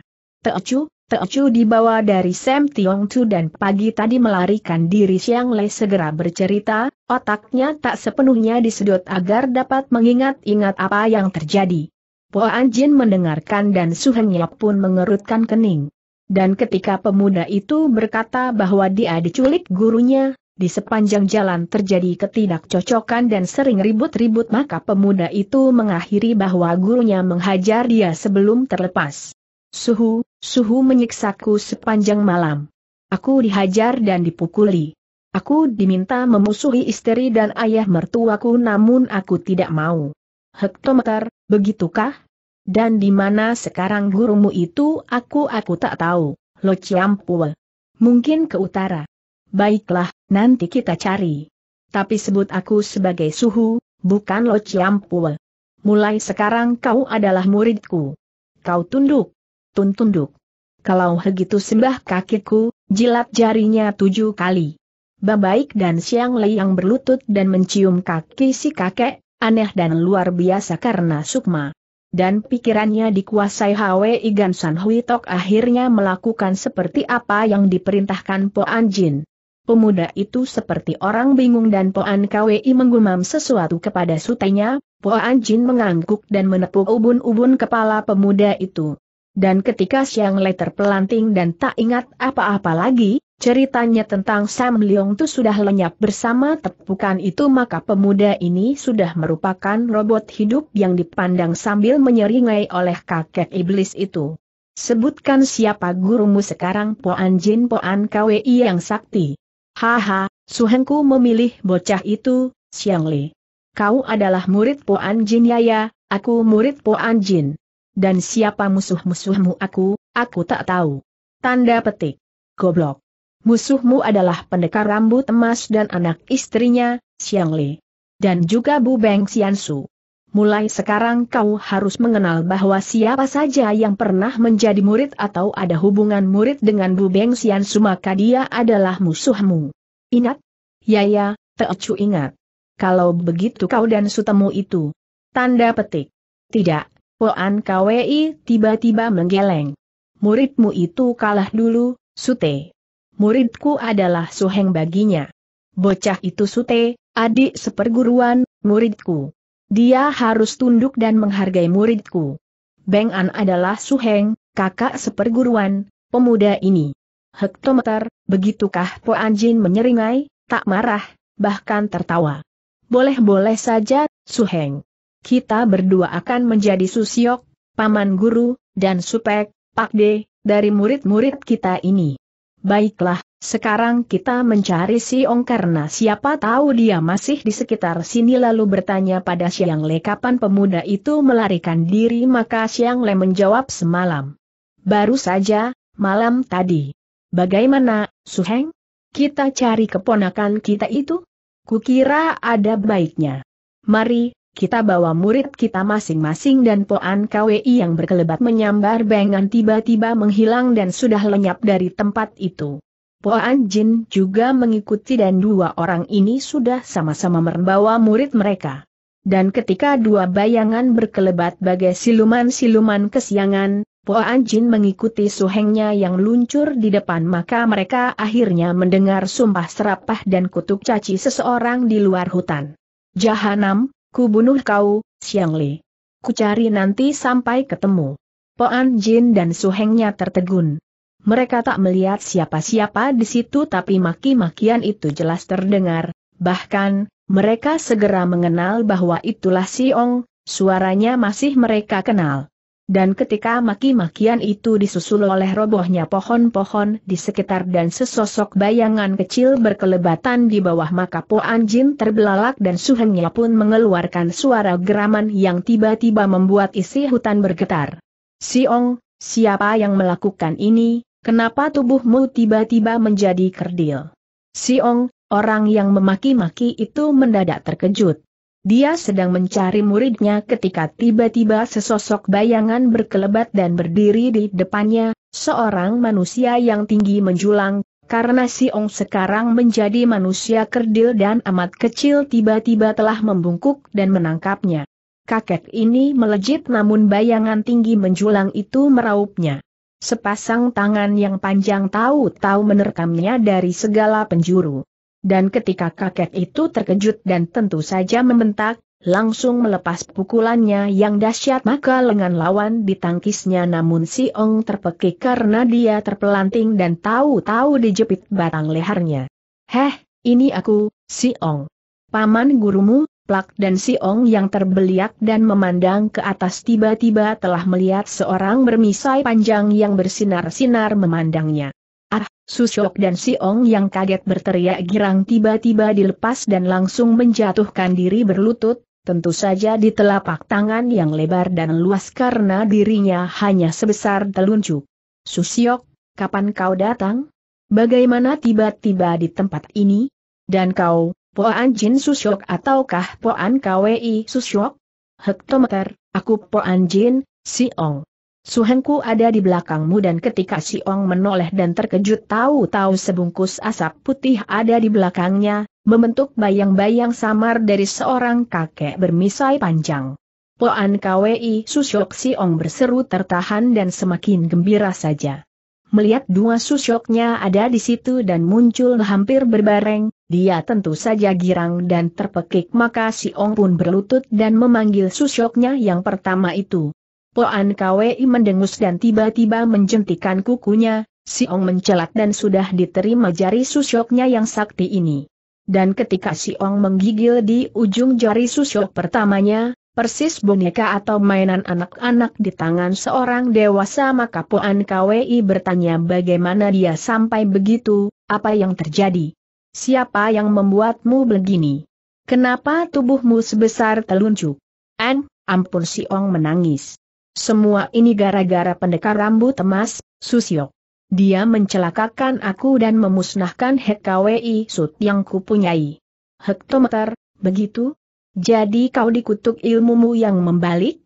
Teocu, Teochu dibawa dari Sam Tiong Chu dan pagi tadi melarikan diri Siang Le segera bercerita, otaknya tak sepenuhnya disedot agar dapat mengingat-ingat apa yang terjadi. Po Anjin mendengarkan dan Su Suhenyap pun mengerutkan kening. Dan ketika pemuda itu berkata bahwa dia diculik gurunya, di sepanjang jalan terjadi ketidakcocokan dan sering ribut-ribut maka pemuda itu mengakhiri bahwa gurunya menghajar dia sebelum terlepas. Suhu, suhu menyiksaku sepanjang malam. Aku dihajar dan dipukuli. Aku diminta memusuhi istri dan ayah mertuaku namun aku tidak mau. Hektometer, begitukah? Dan di mana sekarang gurumu itu aku aku tak tahu, Lo Ciampul. Mungkin ke utara. Baiklah, nanti kita cari. Tapi sebut aku sebagai suhu, bukan Lo Ciampul. Mulai sekarang kau adalah muridku. Kau tunduk. Tun tunduk. Kalau begitu sembah kakiku, jilat jarinya tujuh kali. Babaik dan Siang Lei yang berlutut dan mencium kaki si kakek, aneh dan luar biasa karena sukma. Dan pikirannya dikuasai Hwi Gan San Hui Tok akhirnya melakukan seperti apa yang diperintahkan Po Anjin. Pemuda itu seperti orang bingung dan Po An Kwi menggumam sesuatu kepada sutenya, Po Anjin mengangguk dan menepuk ubun-ubun kepala pemuda itu. Dan ketika Siang Le terpelanting dan tak ingat apa-apa lagi, ceritanya tentang Sam Leong itu sudah lenyap bersama tepukan itu maka pemuda ini sudah merupakan robot hidup yang dipandang sambil menyeringai oleh kakek iblis itu. Sebutkan siapa gurumu sekarang Poan Jin Poan Kwei yang sakti. Haha, Suhengku memilih bocah itu, Siang Le. Kau adalah murid Poan Jin Yaya, aku murid Poan Jin dan siapa musuh-musuhmu aku, aku tak tahu. Tanda petik. Goblok. Musuhmu adalah pendekar rambut emas dan anak istrinya, Xiang Li. Dan juga Bu Beng Xiansu. Mulai sekarang kau harus mengenal bahwa siapa saja yang pernah menjadi murid atau ada hubungan murid dengan Bu Beng Xiansu maka dia adalah musuhmu. Ingat? Ya ya, Teocu ingat. Kalau begitu kau dan sutemu itu. Tanda petik. Tidak, Poan Kwi tiba-tiba menggeleng. Muridmu itu kalah dulu, Sute. Muridku adalah suheng baginya. Bocah itu Sute, adik seperguruan, muridku. Dia harus tunduk dan menghargai muridku. Beng An adalah suheng, kakak seperguruan, pemuda ini. Hektometer, begitukah Poan Jin menyeringai, tak marah, bahkan tertawa. Boleh-boleh saja, suheng kita berdua akan menjadi susiok, paman guru, dan supek, pakde, dari murid-murid kita ini. Baiklah, sekarang kita mencari Siong karena siapa tahu dia masih di sekitar sini lalu bertanya pada Siang Le kapan pemuda itu melarikan diri maka Siang Le menjawab semalam. Baru saja, malam tadi. Bagaimana, Suheng? Kita cari keponakan kita itu? Kukira ada baiknya. Mari, kita bawa murid kita masing-masing dan Poan KWI yang berkelebat menyambar bengan tiba-tiba menghilang dan sudah lenyap dari tempat itu. Poan Jin juga mengikuti dan dua orang ini sudah sama-sama membawa murid mereka. Dan ketika dua bayangan berkelebat bagai siluman-siluman kesiangan, Poan Jin mengikuti suhengnya yang luncur di depan maka mereka akhirnya mendengar sumpah serapah dan kutuk caci seseorang di luar hutan. Jahanam, Ku bunuh kau, Xiang Li. Ku cari nanti sampai ketemu. Poan Jin dan Su Hengnya tertegun. Mereka tak melihat siapa-siapa di situ tapi maki-makian itu jelas terdengar, bahkan, mereka segera mengenal bahwa itulah Si Ong. suaranya masih mereka kenal dan ketika maki-makian itu disusul oleh robohnya pohon-pohon di sekitar dan sesosok bayangan kecil berkelebatan di bawah maka Po Anjin terbelalak dan suhengnya pun mengeluarkan suara geraman yang tiba-tiba membuat isi hutan bergetar. Siong, siapa yang melakukan ini, kenapa tubuhmu tiba-tiba menjadi kerdil? Siong, orang yang memaki-maki itu mendadak terkejut. Dia sedang mencari muridnya ketika tiba-tiba sesosok bayangan berkelebat dan berdiri di depannya, seorang manusia yang tinggi menjulang, karena si Ong sekarang menjadi manusia kerdil dan amat kecil tiba-tiba telah membungkuk dan menangkapnya. Kakek ini melejit namun bayangan tinggi menjulang itu meraupnya. Sepasang tangan yang panjang tahu-tahu menerkamnya dari segala penjuru. Dan ketika kakek itu terkejut dan tentu saja membentak, langsung melepas pukulannya yang dahsyat maka lengan lawan ditangkisnya namun si Ong terpekik karena dia terpelanting dan tahu-tahu dijepit batang lehernya. Heh, ini aku, si Ong. Paman gurumu, plak dan si Ong yang terbeliak dan memandang ke atas tiba-tiba telah melihat seorang bermisai panjang yang bersinar-sinar memandangnya. Ah, Susyok dan Siong yang kaget berteriak girang tiba-tiba dilepas dan langsung menjatuhkan diri berlutut, tentu saja di telapak tangan yang lebar dan luas karena dirinya hanya sebesar telunjuk. Susyok, kapan kau datang? Bagaimana tiba-tiba di tempat ini? Dan kau, Poan Jin Susyok ataukah Poan KWI Susyok? Hektometer, aku Poan Jin, Siong. Suhanku ada di belakangmu dan ketika si Ong menoleh dan terkejut tahu-tahu sebungkus asap putih ada di belakangnya, membentuk bayang-bayang samar dari seorang kakek bermisai panjang. Poan Kwi Susyok Si Ong berseru tertahan dan semakin gembira saja. Melihat dua susyoknya ada di situ dan muncul hampir berbareng, dia tentu saja girang dan terpekik maka si Ong pun berlutut dan memanggil susyoknya yang pertama itu. Poan Kwei mendengus dan tiba-tiba menjentikan kukunya, Si Ong mencelat dan sudah diterima jari susyoknya yang sakti ini. Dan ketika Si Ong menggigil di ujung jari susyok pertamanya, persis boneka atau mainan anak-anak di tangan seorang dewasa maka Poan Kwei bertanya bagaimana dia sampai begitu, apa yang terjadi? Siapa yang membuatmu begini? Kenapa tubuhmu sebesar telunjuk? An, ampun si Ong menangis. Semua ini gara-gara pendekar rambut emas, Susio. Dia mencelakakan aku dan memusnahkan HKWI sud yang kupunyai. Hektometer, begitu? Jadi kau dikutuk ilmumu yang membalik?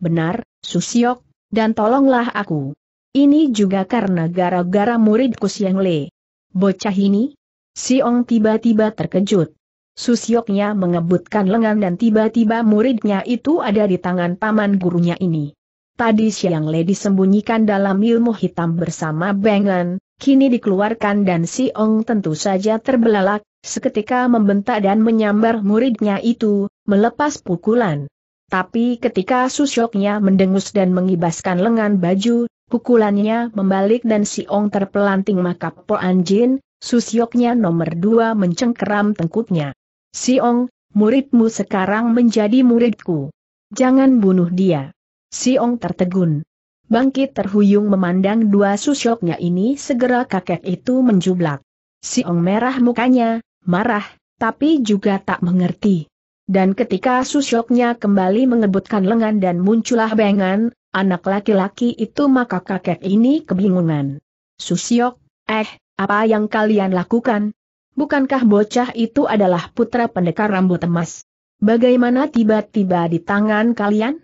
Benar, Susio, dan tolonglah aku. Ini juga karena gara-gara muridku Siang Le. Bocah ini? Siong tiba-tiba terkejut. Susyoknya mengebutkan lengan dan tiba-tiba muridnya itu ada di tangan paman gurunya ini. Tadi siang le disembunyikan dalam ilmu hitam bersama Bengen, kini dikeluarkan dan si Ong tentu saja terbelalak, seketika membentak dan menyambar muridnya itu, melepas pukulan. Tapi ketika susyoknya mendengus dan mengibaskan lengan baju, pukulannya membalik dan si Ong terpelanting maka Po Anjin, susyoknya nomor dua mencengkeram tengkuknya. Si Ong, muridmu sekarang menjadi muridku. Jangan bunuh dia. Siong tertegun. Bangkit terhuyung memandang dua susyoknya ini segera kakek itu menjublak. Siong merah mukanya, marah, tapi juga tak mengerti. Dan ketika susyoknya kembali mengebutkan lengan dan muncullah bengan, anak laki-laki itu maka kakek ini kebingungan. Susyok, eh, apa yang kalian lakukan? Bukankah bocah itu adalah putra pendekar rambut emas? Bagaimana tiba-tiba di tangan kalian?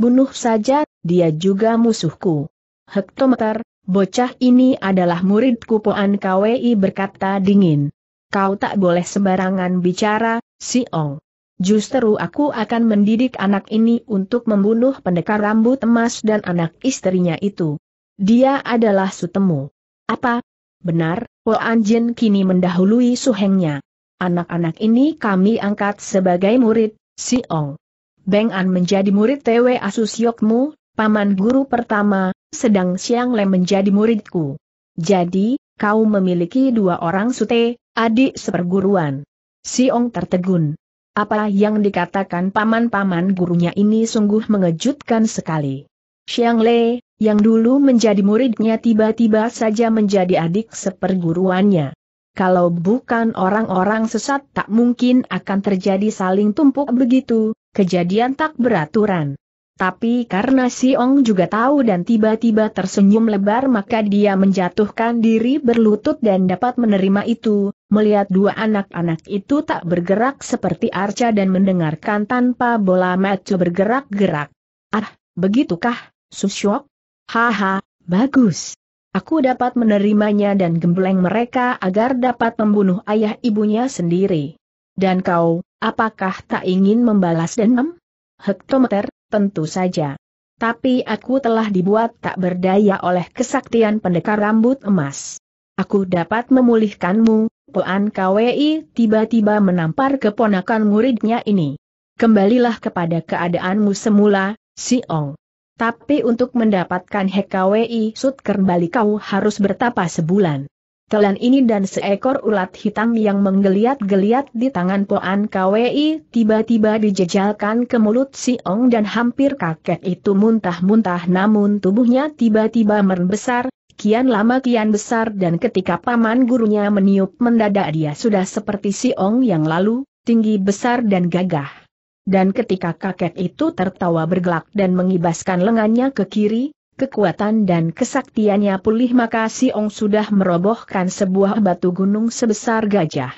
Bunuh saja, dia juga musuhku. Hektometer, bocah ini adalah muridku Poan KWI berkata dingin. Kau tak boleh sembarangan bicara, si Ong. Justru aku akan mendidik anak ini untuk membunuh pendekar rambut emas dan anak istrinya itu. Dia adalah sutemu. Apa? Benar, Poan Jin kini mendahului suhengnya. Anak-anak ini kami angkat sebagai murid, si Ong. Beng An menjadi murid TW Asus Yokmu, paman guru pertama, sedang Siang Le menjadi muridku. Jadi, kau memiliki dua orang sute, adik seperguruan. Siong tertegun. Apa yang dikatakan paman-paman gurunya ini sungguh mengejutkan sekali. Siang Le, yang dulu menjadi muridnya tiba-tiba saja menjadi adik seperguruannya. Kalau bukan orang-orang sesat tak mungkin akan terjadi saling tumpuk begitu, Kejadian tak beraturan. Tapi karena si Ong juga tahu dan tiba-tiba tersenyum lebar maka dia menjatuhkan diri berlutut dan dapat menerima itu, melihat dua anak-anak itu tak bergerak seperti arca dan mendengarkan tanpa bola mata bergerak-gerak. Ah, begitukah, Susyok? Haha, bagus. Aku dapat menerimanya dan gembleng mereka agar dapat membunuh ayah ibunya sendiri. Dan kau, apakah tak ingin membalas dendam? Hektometer, tentu saja. Tapi aku telah dibuat tak berdaya oleh kesaktian pendekar rambut emas. Aku dapat memulihkanmu, Poan KWI tiba-tiba menampar keponakan muridnya ini. Kembalilah kepada keadaanmu semula, Si Ong. Tapi untuk mendapatkan HKWI Sut kembali kau harus bertapa sebulan. Telan ini dan seekor ulat hitam yang menggeliat-geliat di tangan Poan KWI tiba-tiba dijejalkan ke mulut si Ong dan hampir kakek itu muntah-muntah namun tubuhnya tiba-tiba merbesar, kian lama kian besar dan ketika paman gurunya meniup mendadak dia sudah seperti si Ong yang lalu, tinggi besar dan gagah. Dan ketika kakek itu tertawa bergelak dan mengibaskan lengannya ke kiri, kekuatan dan kesaktiannya pulih maka Si Ong sudah merobohkan sebuah batu gunung sebesar gajah.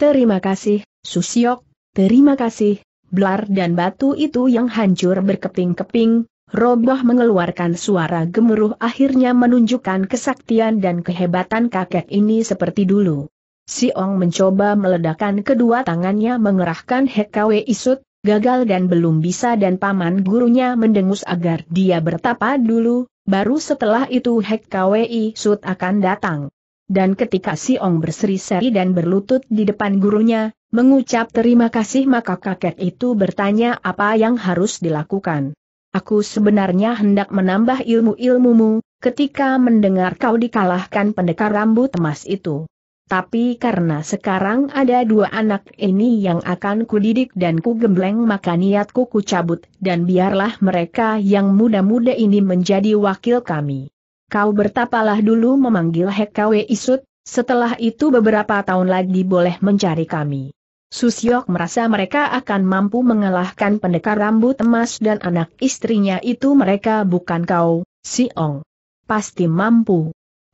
Terima kasih, Susiok, terima kasih, Blar dan batu itu yang hancur berkeping-keping, roboh mengeluarkan suara gemuruh akhirnya menunjukkan kesaktian dan kehebatan kakek ini seperti dulu. Si Ong mencoba meledakkan kedua tangannya mengerahkan Hekawe Isut, gagal dan belum bisa dan paman gurunya mendengus agar dia bertapa dulu, baru setelah itu Hek Kwi Sud akan datang. Dan ketika Siong berseri-seri dan berlutut di depan gurunya, mengucap terima kasih maka kakek itu bertanya apa yang harus dilakukan. Aku sebenarnya hendak menambah ilmu-ilmumu, ketika mendengar kau dikalahkan pendekar rambut emas itu tapi karena sekarang ada dua anak ini yang akan kudidik dan ku gembleng maka niatku ku cabut, dan biarlah mereka yang muda-muda ini menjadi wakil kami. Kau bertapalah dulu memanggil Hekwe Isut, setelah itu beberapa tahun lagi boleh mencari kami. Susyok merasa mereka akan mampu mengalahkan pendekar rambut emas dan anak istrinya itu mereka bukan kau, Si Ong. Pasti mampu.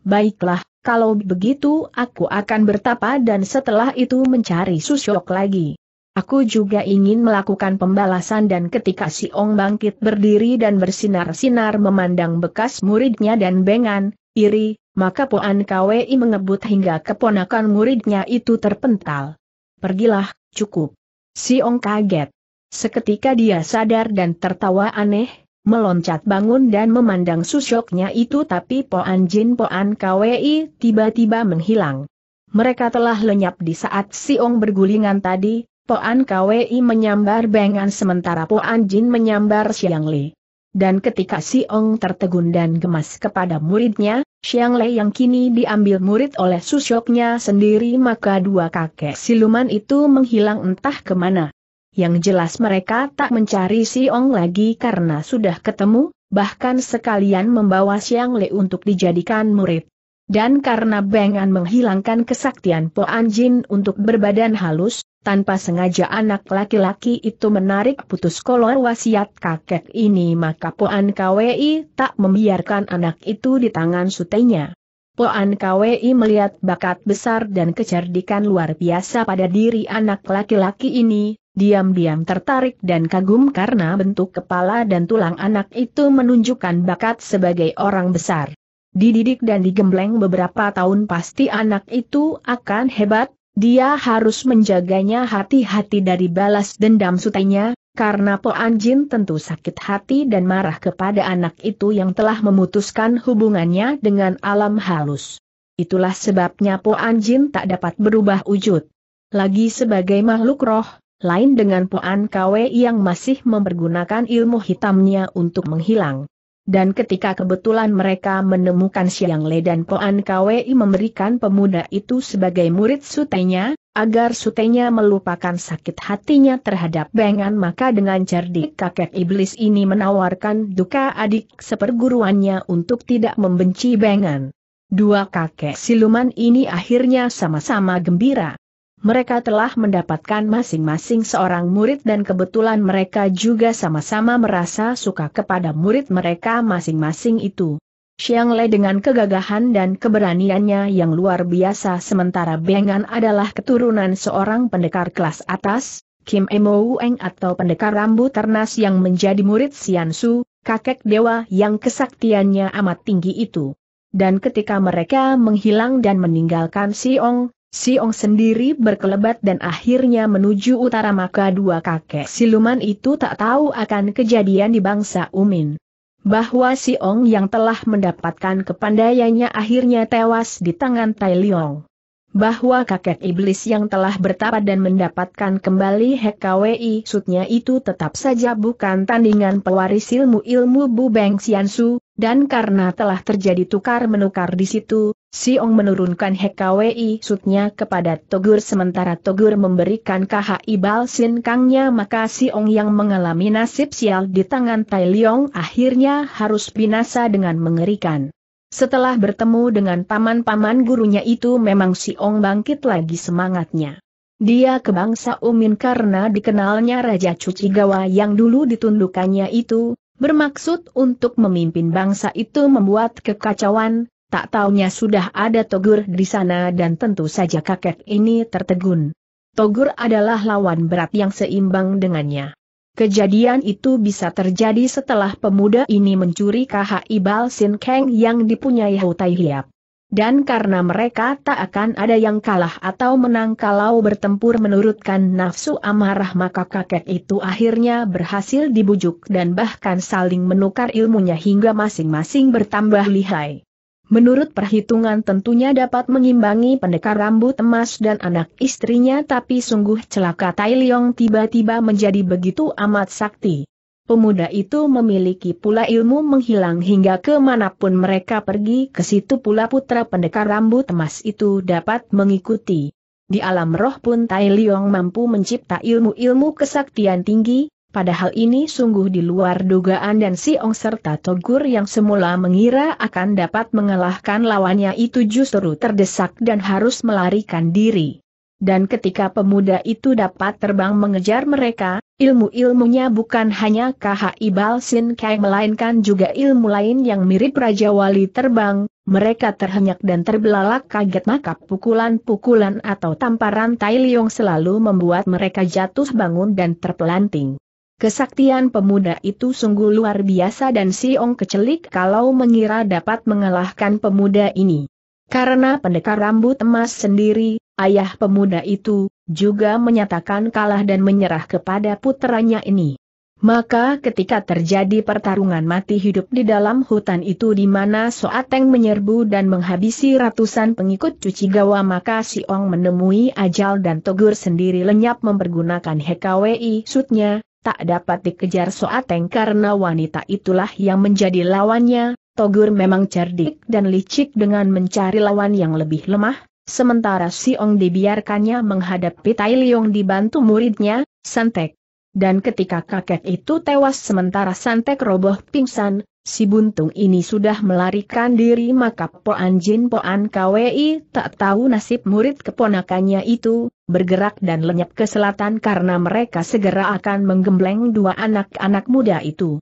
Baiklah, kalau begitu aku akan bertapa dan setelah itu mencari Susyok lagi. Aku juga ingin melakukan pembalasan dan ketika si Ong bangkit berdiri dan bersinar-sinar memandang bekas muridnya dan bengan, iri, maka Poan Kwei mengebut hingga keponakan muridnya itu terpental. Pergilah, cukup. Si Ong kaget. Seketika dia sadar dan tertawa aneh, meloncat bangun dan memandang susyoknya itu tapi Poan Jin Poan KWI tiba-tiba menghilang. Mereka telah lenyap di saat si Ong bergulingan tadi, Poan KWI menyambar Bengan sementara Poan Jin menyambar Siang Li. Dan ketika si Ong tertegun dan gemas kepada muridnya, Siang Le yang kini diambil murid oleh susyoknya sendiri maka dua kakek siluman itu menghilang entah kemana. Yang jelas mereka tak mencari si Ong lagi karena sudah ketemu, bahkan sekalian membawa Siang Le untuk dijadikan murid. Dan karena Bengan menghilangkan kesaktian Po Anjin untuk berbadan halus, tanpa sengaja anak laki-laki itu menarik putus kolor wasiat kakek ini maka Po An KWI tak membiarkan anak itu di tangan sutenya. An KWI melihat bakat besar dan kecerdikan luar biasa pada diri anak laki-laki ini, diam-diam tertarik dan kagum karena bentuk kepala dan tulang anak itu menunjukkan bakat sebagai orang besar. Dididik dan digembleng beberapa tahun pasti anak itu akan hebat, dia harus menjaganya hati-hati dari balas dendam sutenya, karena Po Anjin tentu sakit hati dan marah kepada anak itu yang telah memutuskan hubungannya dengan alam halus. Itulah sebabnya Po Anjin tak dapat berubah wujud. Lagi sebagai makhluk roh, lain dengan Puan Kwe yang masih mempergunakan ilmu hitamnya untuk menghilang. Dan ketika kebetulan mereka menemukan Siang Le dan Poan Kwe memberikan pemuda itu sebagai murid sutenya, agar sutenya melupakan sakit hatinya terhadap Bengan maka dengan cerdik kakek iblis ini menawarkan duka adik seperguruannya untuk tidak membenci Bengan. Dua kakek siluman ini akhirnya sama-sama gembira mereka telah mendapatkan masing-masing seorang murid dan kebetulan mereka juga sama-sama merasa suka kepada murid mereka masing-masing itu. Xiang Lei dengan kegagahan dan keberaniannya yang luar biasa sementara Bengan adalah keturunan seorang pendekar kelas atas, Kim Emo Eng atau pendekar rambut ternas yang menjadi murid Xian Su, kakek dewa yang kesaktiannya amat tinggi itu. Dan ketika mereka menghilang dan meninggalkan Siong, Siong sendiri berkelebat dan akhirnya menuju utara maka dua kakek siluman itu tak tahu akan kejadian di bangsa Umin. Bahwa Siong yang telah mendapatkan kepandaiannya akhirnya tewas di tangan Tai Leong. Bahwa kakek iblis yang telah bertapa dan mendapatkan kembali Hekawi sutnya itu tetap saja bukan tandingan pewaris ilmu-ilmu Bu Beng Siansu, dan karena telah terjadi tukar-menukar di situ, Siong menurunkan HKWI sutnya kepada Togur sementara Togur memberikan KHI Balsin Kangnya maka Siong yang mengalami nasib sial di tangan Tai Leong akhirnya harus binasa dengan mengerikan. Setelah bertemu dengan paman-paman gurunya itu memang Siong bangkit lagi semangatnya. Dia ke bangsa Umin karena dikenalnya Raja Cucigawa yang dulu ditundukannya itu, bermaksud untuk memimpin bangsa itu membuat kekacauan, tak taunya sudah ada Togur di sana dan tentu saja kakek ini tertegun. Togur adalah lawan berat yang seimbang dengannya. Kejadian itu bisa terjadi setelah pemuda ini mencuri ibal sin Kang yang dipunyai Hutai Hiap. Dan karena mereka tak akan ada yang kalah atau menang kalau bertempur menurutkan nafsu amarah maka kakek itu akhirnya berhasil dibujuk dan bahkan saling menukar ilmunya hingga masing-masing bertambah lihai. Menurut perhitungan tentunya dapat mengimbangi pendekar rambut emas dan anak istrinya tapi sungguh celaka Tai Leong tiba-tiba menjadi begitu amat sakti. Pemuda itu memiliki pula ilmu menghilang hingga kemanapun mereka pergi ke situ pula putra pendekar rambut emas itu dapat mengikuti. Di alam roh pun Tai Leong mampu mencipta ilmu-ilmu kesaktian tinggi, padahal ini sungguh di luar dugaan dan Si Ong serta Togur yang semula mengira akan dapat mengalahkan lawannya itu justru terdesak dan harus melarikan diri. Dan ketika pemuda itu dapat terbang mengejar mereka, ilmu-ilmunya bukan hanya KHI Balsin Kai melainkan juga ilmu lain yang mirip Raja Wali terbang, mereka terhenyak dan terbelalak kaget maka pukulan-pukulan atau tamparan Tai Liong selalu membuat mereka jatuh bangun dan terpelanting. Kesaktian pemuda itu sungguh luar biasa dan si Ong kecelik kalau mengira dapat mengalahkan pemuda ini. Karena pendekar rambut emas sendiri, ayah pemuda itu, juga menyatakan kalah dan menyerah kepada putranya ini. Maka ketika terjadi pertarungan mati hidup di dalam hutan itu di mana Soateng menyerbu dan menghabisi ratusan pengikut cuci gawa maka Si Ong menemui ajal dan Togur sendiri lenyap mempergunakan HKWI sutnya, tak dapat dikejar Soateng karena wanita itulah yang menjadi lawannya, Togur memang cerdik dan licik dengan mencari lawan yang lebih lemah, sementara Si Ong dibiarkannya menghadapi Tai Leong dibantu muridnya, Santek. Dan ketika kakek itu tewas sementara Santek roboh pingsan, si buntung ini sudah melarikan diri maka Poan Jin Poan KWI tak tahu nasib murid keponakannya itu, bergerak dan lenyap ke selatan karena mereka segera akan menggembleng dua anak-anak muda itu.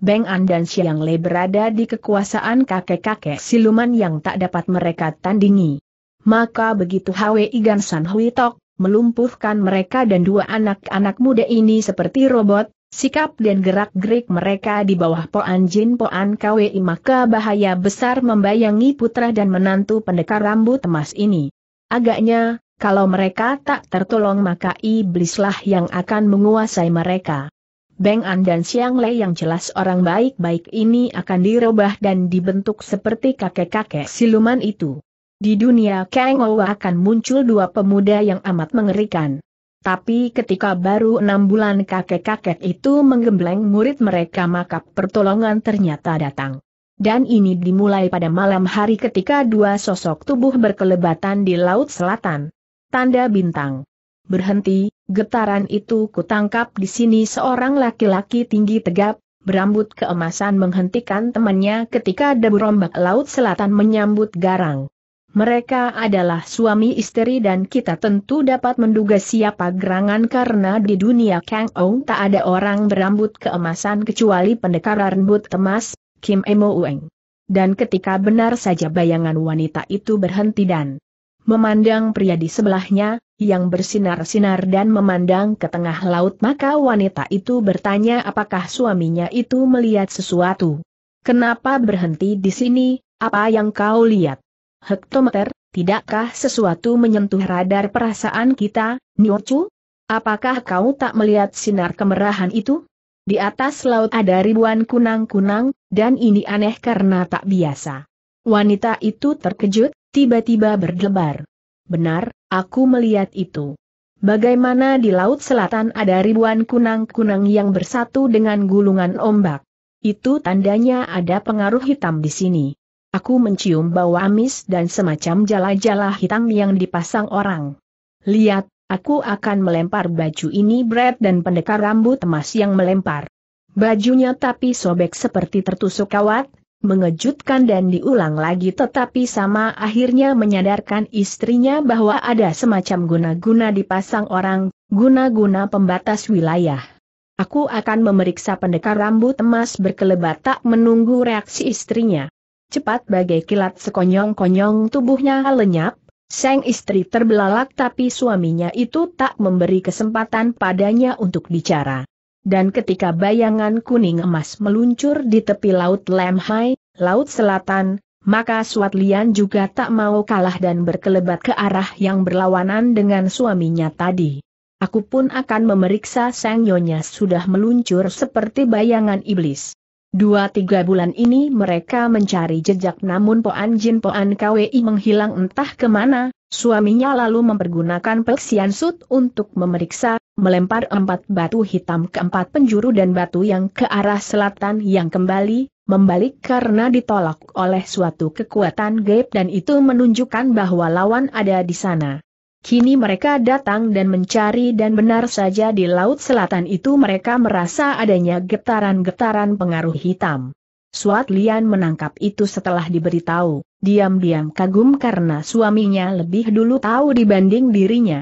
Beng An dan Xiang Le berada di kekuasaan kakek-kakek siluman yang tak dapat mereka tandingi. Maka begitu Hwi Gan San Hui Tok, melumpuhkan mereka dan dua anak-anak muda ini seperti robot, Sikap dan gerak-gerik mereka di bawah Poan Jin Poan Kwi maka bahaya besar membayangi putra dan menantu pendekar rambut emas ini. Agaknya, kalau mereka tak tertolong maka iblislah yang akan menguasai mereka. Beng An dan Siang Lei yang jelas orang baik-baik ini akan dirubah dan dibentuk seperti kakek-kakek siluman itu. Di dunia Kang akan muncul dua pemuda yang amat mengerikan. Tapi ketika baru enam bulan kakek-kakek itu menggembleng murid mereka maka pertolongan ternyata datang. Dan ini dimulai pada malam hari ketika dua sosok tubuh berkelebatan di Laut Selatan. Tanda bintang. Berhenti, getaran itu kutangkap di sini seorang laki-laki tinggi tegap, berambut keemasan menghentikan temannya ketika debu rombak Laut Selatan menyambut garang. Mereka adalah suami istri dan kita tentu dapat menduga siapa gerangan karena di dunia Kang Ong tak ada orang berambut keemasan kecuali pendekar rambut emas, Kim Emo Ueng. Dan ketika benar saja bayangan wanita itu berhenti dan memandang pria di sebelahnya, yang bersinar-sinar dan memandang ke tengah laut maka wanita itu bertanya apakah suaminya itu melihat sesuatu. Kenapa berhenti di sini, apa yang kau lihat? Hektometer, tidakkah sesuatu menyentuh radar perasaan kita, Niochu? Apakah kau tak melihat sinar kemerahan itu? Di atas laut ada ribuan kunang-kunang, dan ini aneh karena tak biasa. Wanita itu terkejut, tiba-tiba berdebar. Benar, aku melihat itu. Bagaimana di laut selatan ada ribuan kunang-kunang yang bersatu dengan gulungan ombak. Itu tandanya ada pengaruh hitam di sini. Aku mencium bau amis dan semacam jala-jala hitam yang dipasang orang. Lihat, aku akan melempar baju ini Brad dan pendekar rambut emas yang melempar. Bajunya tapi sobek seperti tertusuk kawat, mengejutkan dan diulang lagi tetapi sama akhirnya menyadarkan istrinya bahwa ada semacam guna-guna dipasang orang, guna-guna pembatas wilayah. Aku akan memeriksa pendekar rambut emas berkelebat tak menunggu reaksi istrinya cepat bagai kilat sekonyong-konyong tubuhnya lenyap, sang istri terbelalak tapi suaminya itu tak memberi kesempatan padanya untuk bicara. Dan ketika bayangan kuning emas meluncur di tepi laut Lemhai, laut selatan, maka Suat Lian juga tak mau kalah dan berkelebat ke arah yang berlawanan dengan suaminya tadi. Aku pun akan memeriksa sang nyonya sudah meluncur seperti bayangan iblis. Dua-tiga bulan ini mereka mencari jejak namun Poan Jin Poan Kwi menghilang entah kemana, suaminya lalu mempergunakan peksian sut untuk memeriksa, melempar empat batu hitam ke empat penjuru dan batu yang ke arah selatan yang kembali, membalik karena ditolak oleh suatu kekuatan gaib dan itu menunjukkan bahwa lawan ada di sana. Kini mereka datang dan mencari dan benar saja di Laut Selatan itu mereka merasa adanya getaran-getaran pengaruh hitam. Suat Lian menangkap itu setelah diberitahu, diam-diam kagum karena suaminya lebih dulu tahu dibanding dirinya.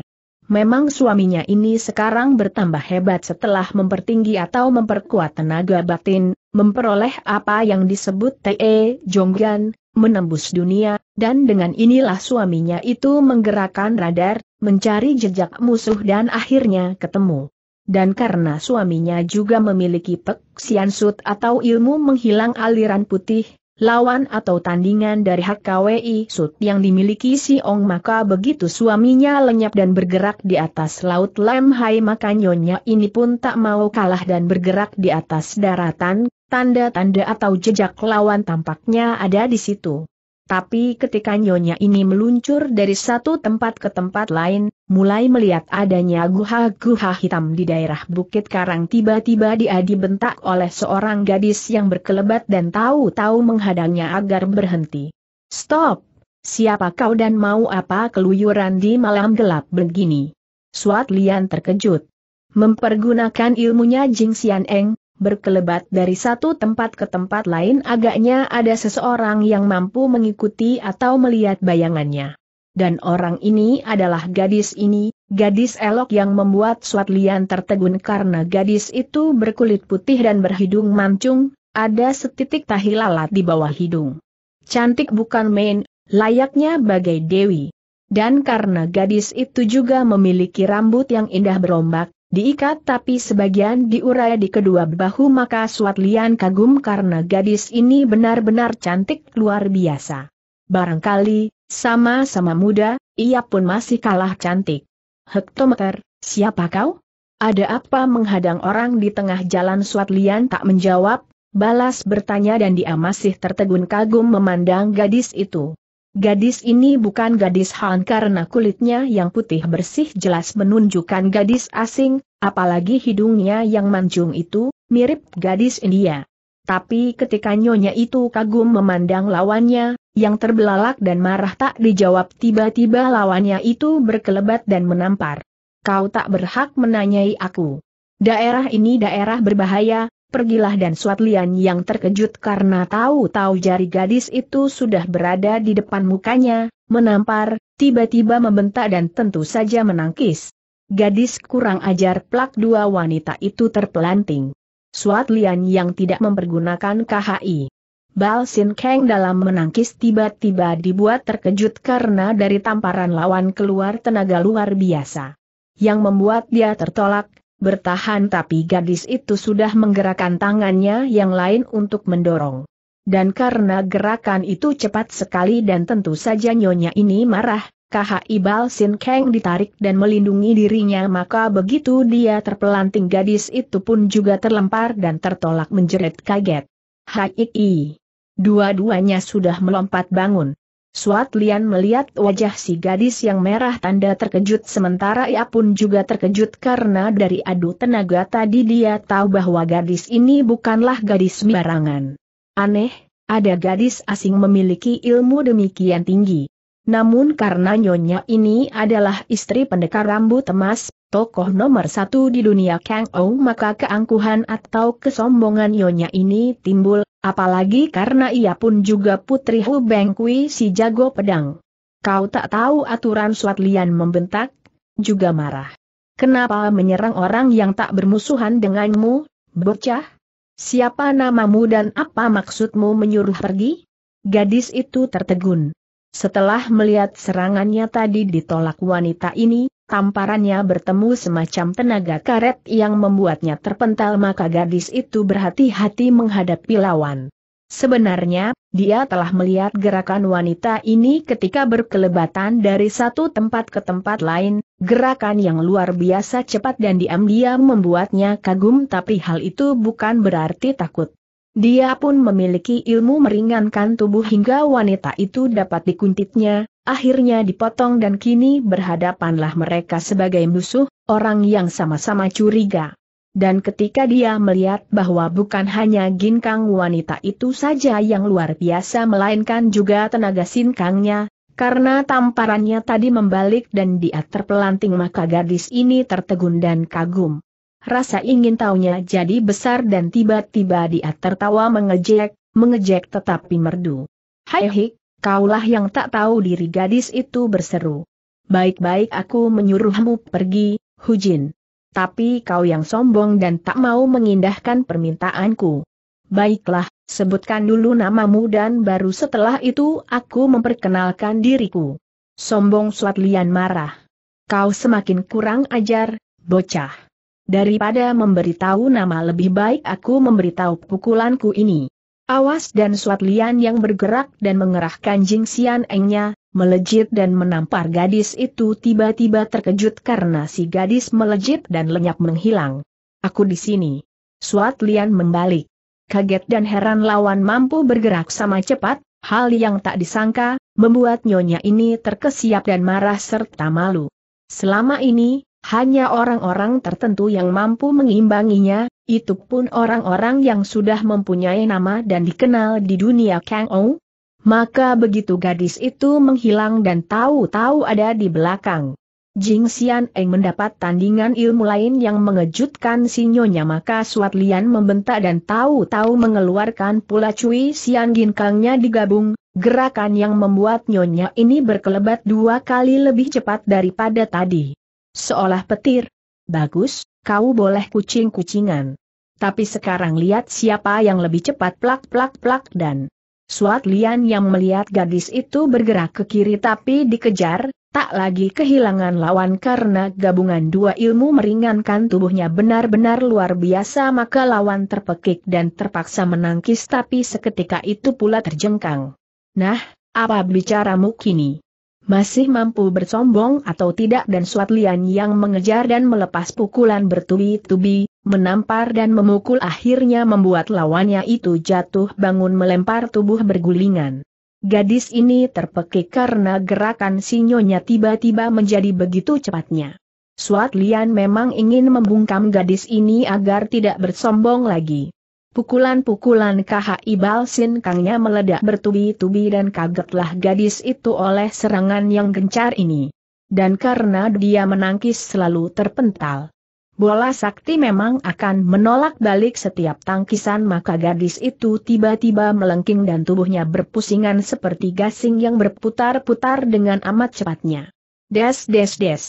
Memang suaminya ini sekarang bertambah hebat setelah mempertinggi atau memperkuat tenaga batin, memperoleh apa yang disebut T.E. Jonggan, menembus dunia, dan dengan inilah suaminya itu menggerakkan radar, mencari jejak musuh dan akhirnya ketemu. Dan karena suaminya juga memiliki pek siansut atau ilmu menghilang aliran putih, lawan atau tandingan dari hak KWI sut yang dimiliki si Ong maka begitu suaminya lenyap dan bergerak di atas laut Lem Hai maka nyonya ini pun tak mau kalah dan bergerak di atas daratan, tanda-tanda atau jejak lawan tampaknya ada di situ. Tapi ketika nyonya ini meluncur dari satu tempat ke tempat lain, mulai melihat adanya guha-guha hitam di daerah Bukit Karang tiba-tiba dia dibentak oleh seorang gadis yang berkelebat dan tahu-tahu menghadangnya agar berhenti. Stop! Siapa kau dan mau apa keluyuran di malam gelap begini? Suat Lian terkejut. Mempergunakan ilmunya Jing Xian Eng, berkelebat dari satu tempat ke tempat lain agaknya ada seseorang yang mampu mengikuti atau melihat bayangannya. Dan orang ini adalah gadis ini, gadis elok yang membuat Lian tertegun karena gadis itu berkulit putih dan berhidung mancung, ada setitik tahi lalat di bawah hidung. Cantik bukan main, layaknya bagai dewi. Dan karena gadis itu juga memiliki rambut yang indah berombak, diikat tapi sebagian diurai di kedua bahu maka Suat Lian kagum karena gadis ini benar-benar cantik luar biasa. Barangkali, sama-sama muda, ia pun masih kalah cantik. Hektometer, siapa kau? Ada apa menghadang orang di tengah jalan Suat Lian tak menjawab, balas bertanya dan dia masih tertegun kagum memandang gadis itu. Gadis ini bukan gadis Han karena kulitnya yang putih bersih jelas menunjukkan gadis asing, apalagi hidungnya yang mancung itu, mirip gadis India. Tapi ketika nyonya itu kagum memandang lawannya, yang terbelalak dan marah tak dijawab tiba-tiba lawannya itu berkelebat dan menampar. Kau tak berhak menanyai aku. Daerah ini daerah berbahaya, pergilah dan Suat Lian yang terkejut karena tahu-tahu jari gadis itu sudah berada di depan mukanya, menampar, tiba-tiba membentak dan tentu saja menangkis. Gadis kurang ajar plak dua wanita itu terpelanting. Suat Lian yang tidak mempergunakan KHI. Bal Sin Kang dalam menangkis tiba-tiba dibuat terkejut karena dari tamparan lawan keluar tenaga luar biasa. Yang membuat dia tertolak, bertahan tapi gadis itu sudah menggerakkan tangannya yang lain untuk mendorong. Dan karena gerakan itu cepat sekali dan tentu saja nyonya ini marah, kha ibal Sin Kang ditarik dan melindungi dirinya maka begitu dia terpelanting gadis itu pun juga terlempar dan tertolak menjerit kaget. Hai Dua-duanya sudah melompat bangun. Suat Lian melihat wajah si gadis yang merah tanda terkejut sementara ia pun juga terkejut karena dari adu tenaga tadi dia tahu bahwa gadis ini bukanlah gadis sembarangan. Aneh, ada gadis asing memiliki ilmu demikian tinggi. Namun karena nyonya ini adalah istri pendekar rambut emas, tokoh nomor satu di dunia Kang Ou maka keangkuhan atau kesombongan Yonya ini timbul, apalagi karena ia pun juga putri Hu Beng Kui si jago pedang. Kau tak tahu aturan Suat Lian membentak, juga marah. Kenapa menyerang orang yang tak bermusuhan denganmu, bocah? Siapa namamu dan apa maksudmu menyuruh pergi? Gadis itu tertegun. Setelah melihat serangannya tadi ditolak wanita ini, Tamparannya bertemu semacam tenaga karet yang membuatnya terpental maka gadis itu berhati-hati menghadapi lawan. Sebenarnya, dia telah melihat gerakan wanita ini ketika berkelebatan dari satu tempat ke tempat lain, gerakan yang luar biasa cepat dan diam-diam membuatnya kagum tapi hal itu bukan berarti takut. Dia pun memiliki ilmu meringankan tubuh hingga wanita itu dapat dikuntitnya, akhirnya dipotong dan kini berhadapanlah mereka sebagai musuh, orang yang sama-sama curiga. Dan ketika dia melihat bahwa bukan hanya ginkang wanita itu saja yang luar biasa melainkan juga tenaga sinkangnya, karena tamparannya tadi membalik dan dia terpelanting maka gadis ini tertegun dan kagum. Rasa ingin taunya jadi besar dan tiba-tiba dia tertawa mengejek, mengejek tetapi merdu. Hai hik, Kaulah yang tak tahu diri gadis itu berseru. Baik-baik aku menyuruhmu pergi, Hujin. Tapi kau yang sombong dan tak mau mengindahkan permintaanku. Baiklah, sebutkan dulu namamu dan baru setelah itu aku memperkenalkan diriku. Sombong Suatlian marah. Kau semakin kurang ajar, bocah. Daripada memberitahu nama lebih baik aku memberitahu pukulanku ini. Awas dan Suat Lian yang bergerak dan mengerahkan Jing Xian Engnya, melejit dan menampar gadis itu tiba-tiba terkejut karena si gadis melejit dan lenyap menghilang. Aku di sini. Suat Lian membalik. Kaget dan heran lawan mampu bergerak sama cepat, hal yang tak disangka, membuat nyonya ini terkesiap dan marah serta malu. Selama ini, hanya orang-orang tertentu yang mampu mengimbanginya, itu pun orang-orang yang sudah mempunyai nama dan dikenal di dunia Kang Ou. Maka begitu gadis itu menghilang dan tahu-tahu ada di belakang. Jing Xian Eng mendapat tandingan ilmu lain yang mengejutkan si nyonya maka Suat Lian membentak dan tahu-tahu mengeluarkan pula Cui Xian Ginkangnya digabung, gerakan yang membuat nyonya ini berkelebat dua kali lebih cepat daripada tadi. Seolah petir. Bagus, kau boleh kucing-kucingan. Tapi sekarang lihat siapa yang lebih cepat plak-plak-plak dan... Suat Lian yang melihat gadis itu bergerak ke kiri tapi dikejar, tak lagi kehilangan lawan karena gabungan dua ilmu meringankan tubuhnya benar-benar luar biasa maka lawan terpekik dan terpaksa menangkis tapi seketika itu pula terjengkang. Nah, apa bicaramu kini? masih mampu bersombong atau tidak dan suat lian yang mengejar dan melepas pukulan bertubi-tubi, menampar dan memukul akhirnya membuat lawannya itu jatuh bangun melempar tubuh bergulingan. Gadis ini terpekik karena gerakan sinyonya tiba-tiba menjadi begitu cepatnya. Suat Lian memang ingin membungkam gadis ini agar tidak bersombong lagi. Pukulan-pukulan ibal sin Kangnya meledak bertubi-tubi dan kagetlah gadis itu oleh serangan yang gencar ini. Dan karena dia menangkis selalu terpental. Bola sakti memang akan menolak balik setiap tangkisan maka gadis itu tiba-tiba melengking dan tubuhnya berpusingan seperti gasing yang berputar-putar dengan amat cepatnya. Des des des.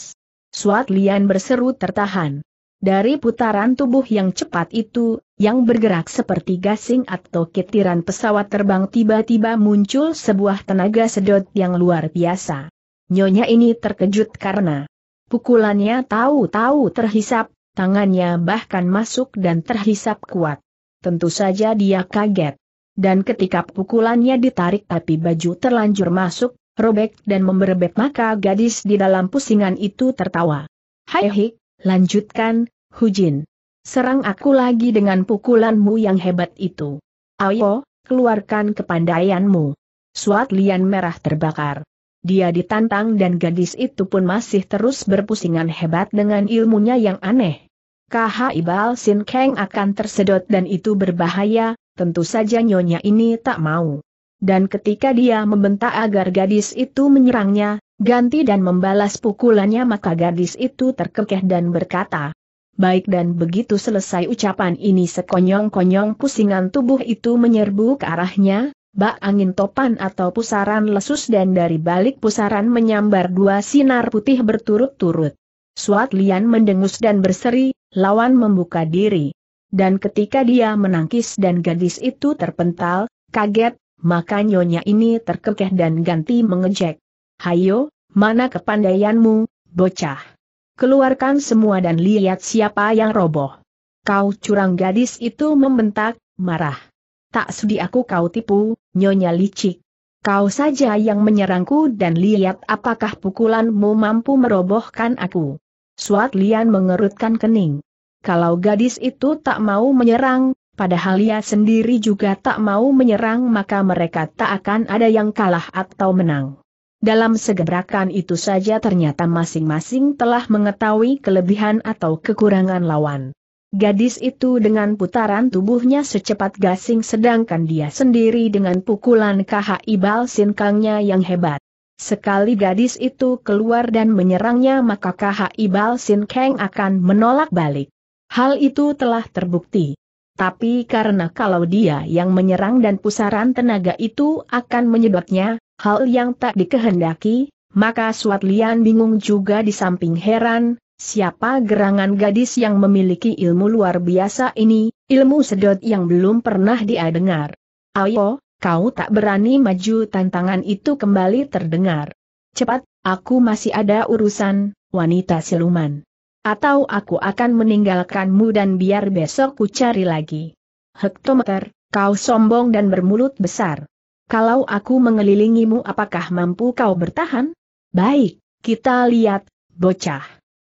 Suat Lian berseru tertahan. Dari putaran tubuh yang cepat itu, yang bergerak seperti gasing atau ketiran pesawat terbang tiba-tiba muncul sebuah tenaga sedot yang luar biasa. Nyonya ini terkejut karena pukulannya tahu-tahu terhisap, tangannya bahkan masuk dan terhisap kuat. Tentu saja dia kaget. Dan ketika pukulannya ditarik tapi baju terlanjur masuk, robek dan memberbebek maka gadis di dalam pusingan itu tertawa. Hai hik, lanjutkan, Hujin serang aku lagi dengan pukulanmu yang hebat itu. Ayo, keluarkan kepandaianmu. Suat Lian merah terbakar. Dia ditantang dan gadis itu pun masih terus berpusingan hebat dengan ilmunya yang aneh. KH Ibal Sin Kang akan tersedot dan itu berbahaya, tentu saja nyonya ini tak mau. Dan ketika dia membentak agar gadis itu menyerangnya, ganti dan membalas pukulannya maka gadis itu terkekeh dan berkata, Baik dan begitu selesai ucapan ini sekonyong-konyong pusingan tubuh itu menyerbu ke arahnya, bak angin topan atau pusaran lesus dan dari balik pusaran menyambar dua sinar putih berturut-turut. Suat Lian mendengus dan berseri, lawan membuka diri. Dan ketika dia menangkis dan gadis itu terpental, kaget, maka nyonya ini terkekeh dan ganti mengejek. Hayo, mana kepandaianmu, bocah? keluarkan semua dan lihat siapa yang roboh. Kau curang gadis itu membentak, marah. Tak sudi aku kau tipu, nyonya licik. Kau saja yang menyerangku dan lihat apakah pukulanmu mampu merobohkan aku. Suat Lian mengerutkan kening. Kalau gadis itu tak mau menyerang, padahal ia sendiri juga tak mau menyerang maka mereka tak akan ada yang kalah atau menang. Dalam segebrakan itu saja ternyata masing-masing telah mengetahui kelebihan atau kekurangan lawan. Gadis itu dengan putaran tubuhnya secepat gasing sedangkan dia sendiri dengan pukulan KHI ibal Sinkangnya yang hebat. Sekali gadis itu keluar dan menyerangnya maka KHI ibal Sinkang akan menolak balik. Hal itu telah terbukti. Tapi karena kalau dia yang menyerang dan pusaran tenaga itu akan menyedotnya, hal yang tak dikehendaki, maka Suat Lian bingung juga di samping heran, siapa gerangan gadis yang memiliki ilmu luar biasa ini, ilmu sedot yang belum pernah dia dengar. Ayo, kau tak berani maju tantangan itu kembali terdengar. Cepat, aku masih ada urusan, wanita siluman. Atau aku akan meninggalkanmu dan biar besok ku cari lagi. Hektometer, kau sombong dan bermulut besar. Kalau aku mengelilingimu apakah mampu kau bertahan? Baik, kita lihat, bocah.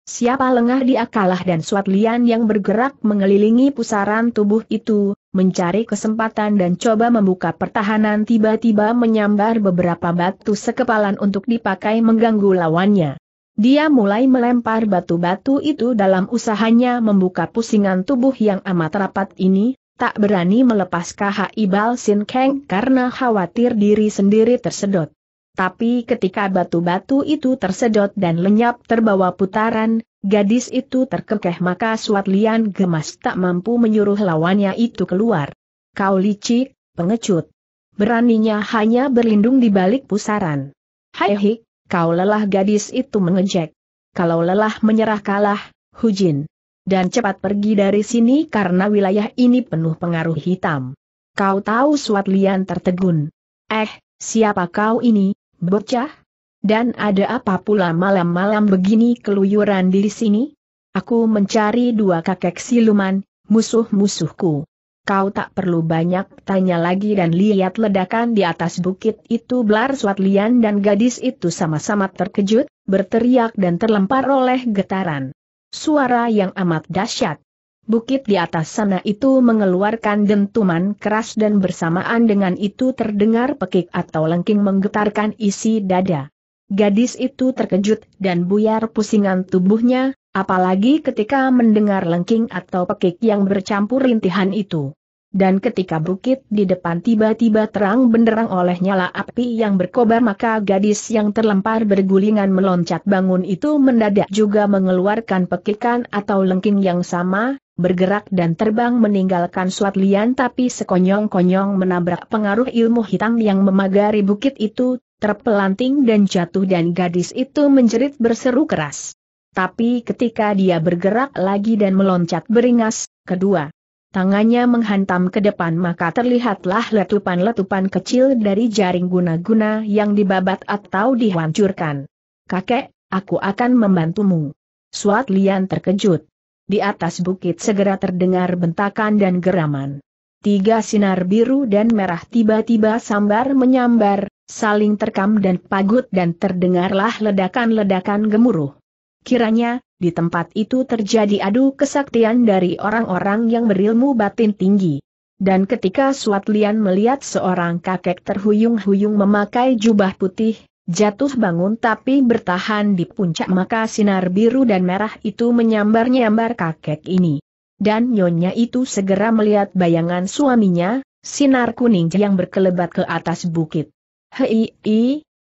Siapa lengah dia kalah dan suat lian yang bergerak mengelilingi pusaran tubuh itu, mencari kesempatan dan coba membuka pertahanan tiba-tiba menyambar beberapa batu sekepalan untuk dipakai mengganggu lawannya. Dia mulai melempar batu-batu itu dalam usahanya membuka pusingan tubuh yang amat rapat ini, tak berani melepas KH ibal Sin keng karena khawatir diri sendiri tersedot. Tapi ketika batu-batu itu tersedot dan lenyap terbawa putaran, gadis itu terkekeh maka Suat Lian gemas tak mampu menyuruh lawannya itu keluar. Kau licik, pengecut. Beraninya hanya berlindung di balik pusaran. Hai hik, kau lelah gadis itu mengejek. Kalau lelah menyerah kalah, Hujin dan cepat pergi dari sini karena wilayah ini penuh pengaruh hitam. Kau tahu Suat Lian tertegun. Eh, siapa kau ini, bocah? Dan ada apa pula malam-malam begini keluyuran di sini? Aku mencari dua kakek siluman, musuh-musuhku. Kau tak perlu banyak tanya lagi dan lihat ledakan di atas bukit itu Blar Suat Lian dan gadis itu sama-sama terkejut, berteriak dan terlempar oleh getaran. Suara yang amat dahsyat. Bukit di atas sana itu mengeluarkan dentuman keras dan bersamaan dengan itu terdengar pekik atau lengking menggetarkan isi dada. Gadis itu terkejut dan buyar pusingan tubuhnya, apalagi ketika mendengar lengking atau pekik yang bercampur rintihan itu dan ketika bukit di depan tiba-tiba terang benderang oleh nyala api yang berkobar maka gadis yang terlempar bergulingan meloncat bangun itu mendadak juga mengeluarkan pekikan atau lengking yang sama, bergerak dan terbang meninggalkan suat lian tapi sekonyong-konyong menabrak pengaruh ilmu hitam yang memagari bukit itu, terpelanting dan jatuh dan gadis itu menjerit berseru keras. Tapi ketika dia bergerak lagi dan meloncat beringas, kedua, tangannya menghantam ke depan maka terlihatlah letupan-letupan kecil dari jaring guna-guna yang dibabat atau dihancurkan. Kakek, aku akan membantumu. Suat Lian terkejut. Di atas bukit segera terdengar bentakan dan geraman. Tiga sinar biru dan merah tiba-tiba sambar menyambar, saling terkam dan pagut dan terdengarlah ledakan-ledakan gemuruh. Kiranya, di tempat itu terjadi adu kesaktian dari orang-orang yang berilmu batin tinggi. Dan ketika Suat Lian melihat seorang kakek terhuyung-huyung memakai jubah putih, jatuh bangun tapi bertahan di puncak maka sinar biru dan merah itu menyambar-nyambar kakek ini. Dan nyonya itu segera melihat bayangan suaminya, sinar kuning yang berkelebat ke atas bukit. Hei,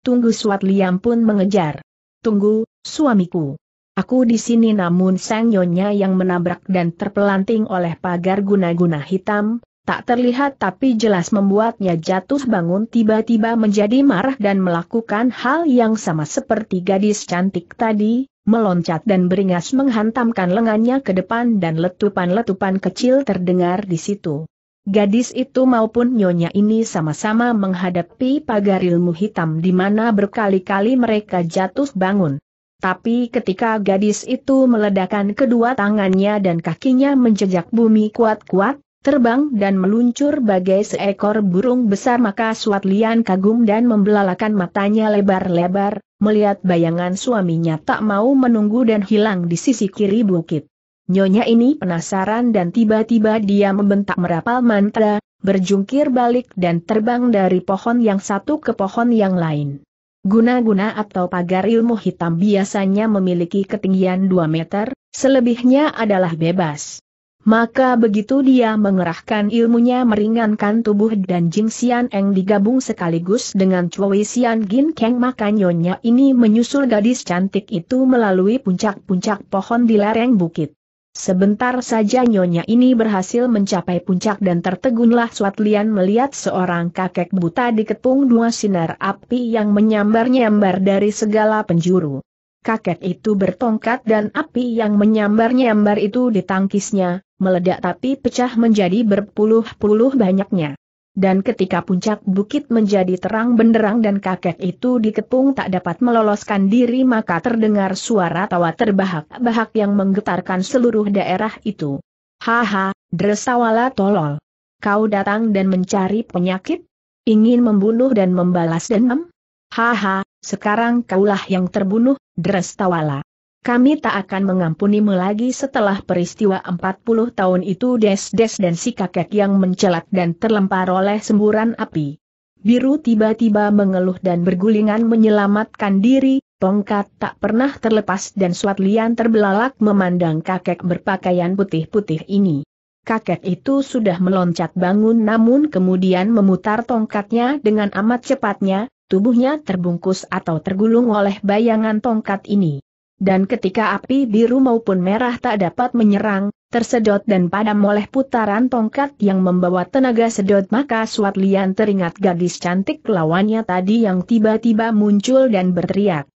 tunggu Suat Lian pun mengejar. Tunggu, suamiku. Aku di sini namun sang nyonya yang menabrak dan terpelanting oleh pagar guna-guna hitam, tak terlihat tapi jelas membuatnya jatuh bangun tiba-tiba menjadi marah dan melakukan hal yang sama seperti gadis cantik tadi, meloncat dan beringas menghantamkan lengannya ke depan dan letupan-letupan kecil terdengar di situ. Gadis itu maupun nyonya ini sama-sama menghadapi pagar ilmu hitam di mana berkali-kali mereka jatuh bangun. Tapi ketika gadis itu meledakkan kedua tangannya dan kakinya menjejak bumi kuat-kuat, terbang dan meluncur bagai seekor burung besar maka Suat Lian kagum dan membelalakan matanya lebar-lebar, melihat bayangan suaminya tak mau menunggu dan hilang di sisi kiri bukit. Nyonya ini penasaran dan tiba-tiba dia membentak merapal mantra, berjungkir balik dan terbang dari pohon yang satu ke pohon yang lain. Guna-guna atau pagar ilmu hitam biasanya memiliki ketinggian 2 meter, selebihnya adalah bebas. Maka begitu dia mengerahkan ilmunya meringankan tubuh dan Jing Xian Eng digabung sekaligus dengan Chui Xian Gin Keng maka nyonya ini menyusul gadis cantik itu melalui puncak-puncak pohon di lereng bukit. Sebentar saja nyonya ini berhasil mencapai puncak dan tertegunlah Suatlian melihat seorang kakek buta di dikepung dua sinar api yang menyambar-nyambar dari segala penjuru. Kakek itu bertongkat dan api yang menyambar-nyambar itu ditangkisnya, meledak tapi pecah menjadi berpuluh-puluh banyaknya dan ketika puncak bukit menjadi terang benderang dan kakek itu dikepung tak dapat meloloskan diri maka terdengar suara tawa terbahak-bahak yang menggetarkan seluruh daerah itu. Haha, dresawala tolol. Kau datang dan mencari penyakit? Ingin membunuh dan membalas dendam? Haha, sekarang kaulah yang terbunuh, dresawala kami tak akan mengampunimu lagi setelah peristiwa 40 tahun itu des-des dan si kakek yang mencelat dan terlempar oleh semburan api. Biru tiba-tiba mengeluh dan bergulingan menyelamatkan diri, tongkat tak pernah terlepas dan suat lian terbelalak memandang kakek berpakaian putih-putih ini. Kakek itu sudah meloncat bangun namun kemudian memutar tongkatnya dengan amat cepatnya, tubuhnya terbungkus atau tergulung oleh bayangan tongkat ini. Dan ketika api biru maupun merah tak dapat menyerang, tersedot dan padam oleh putaran tongkat yang membawa tenaga sedot maka Suat Lian teringat gadis cantik lawannya tadi yang tiba-tiba muncul dan berteriak.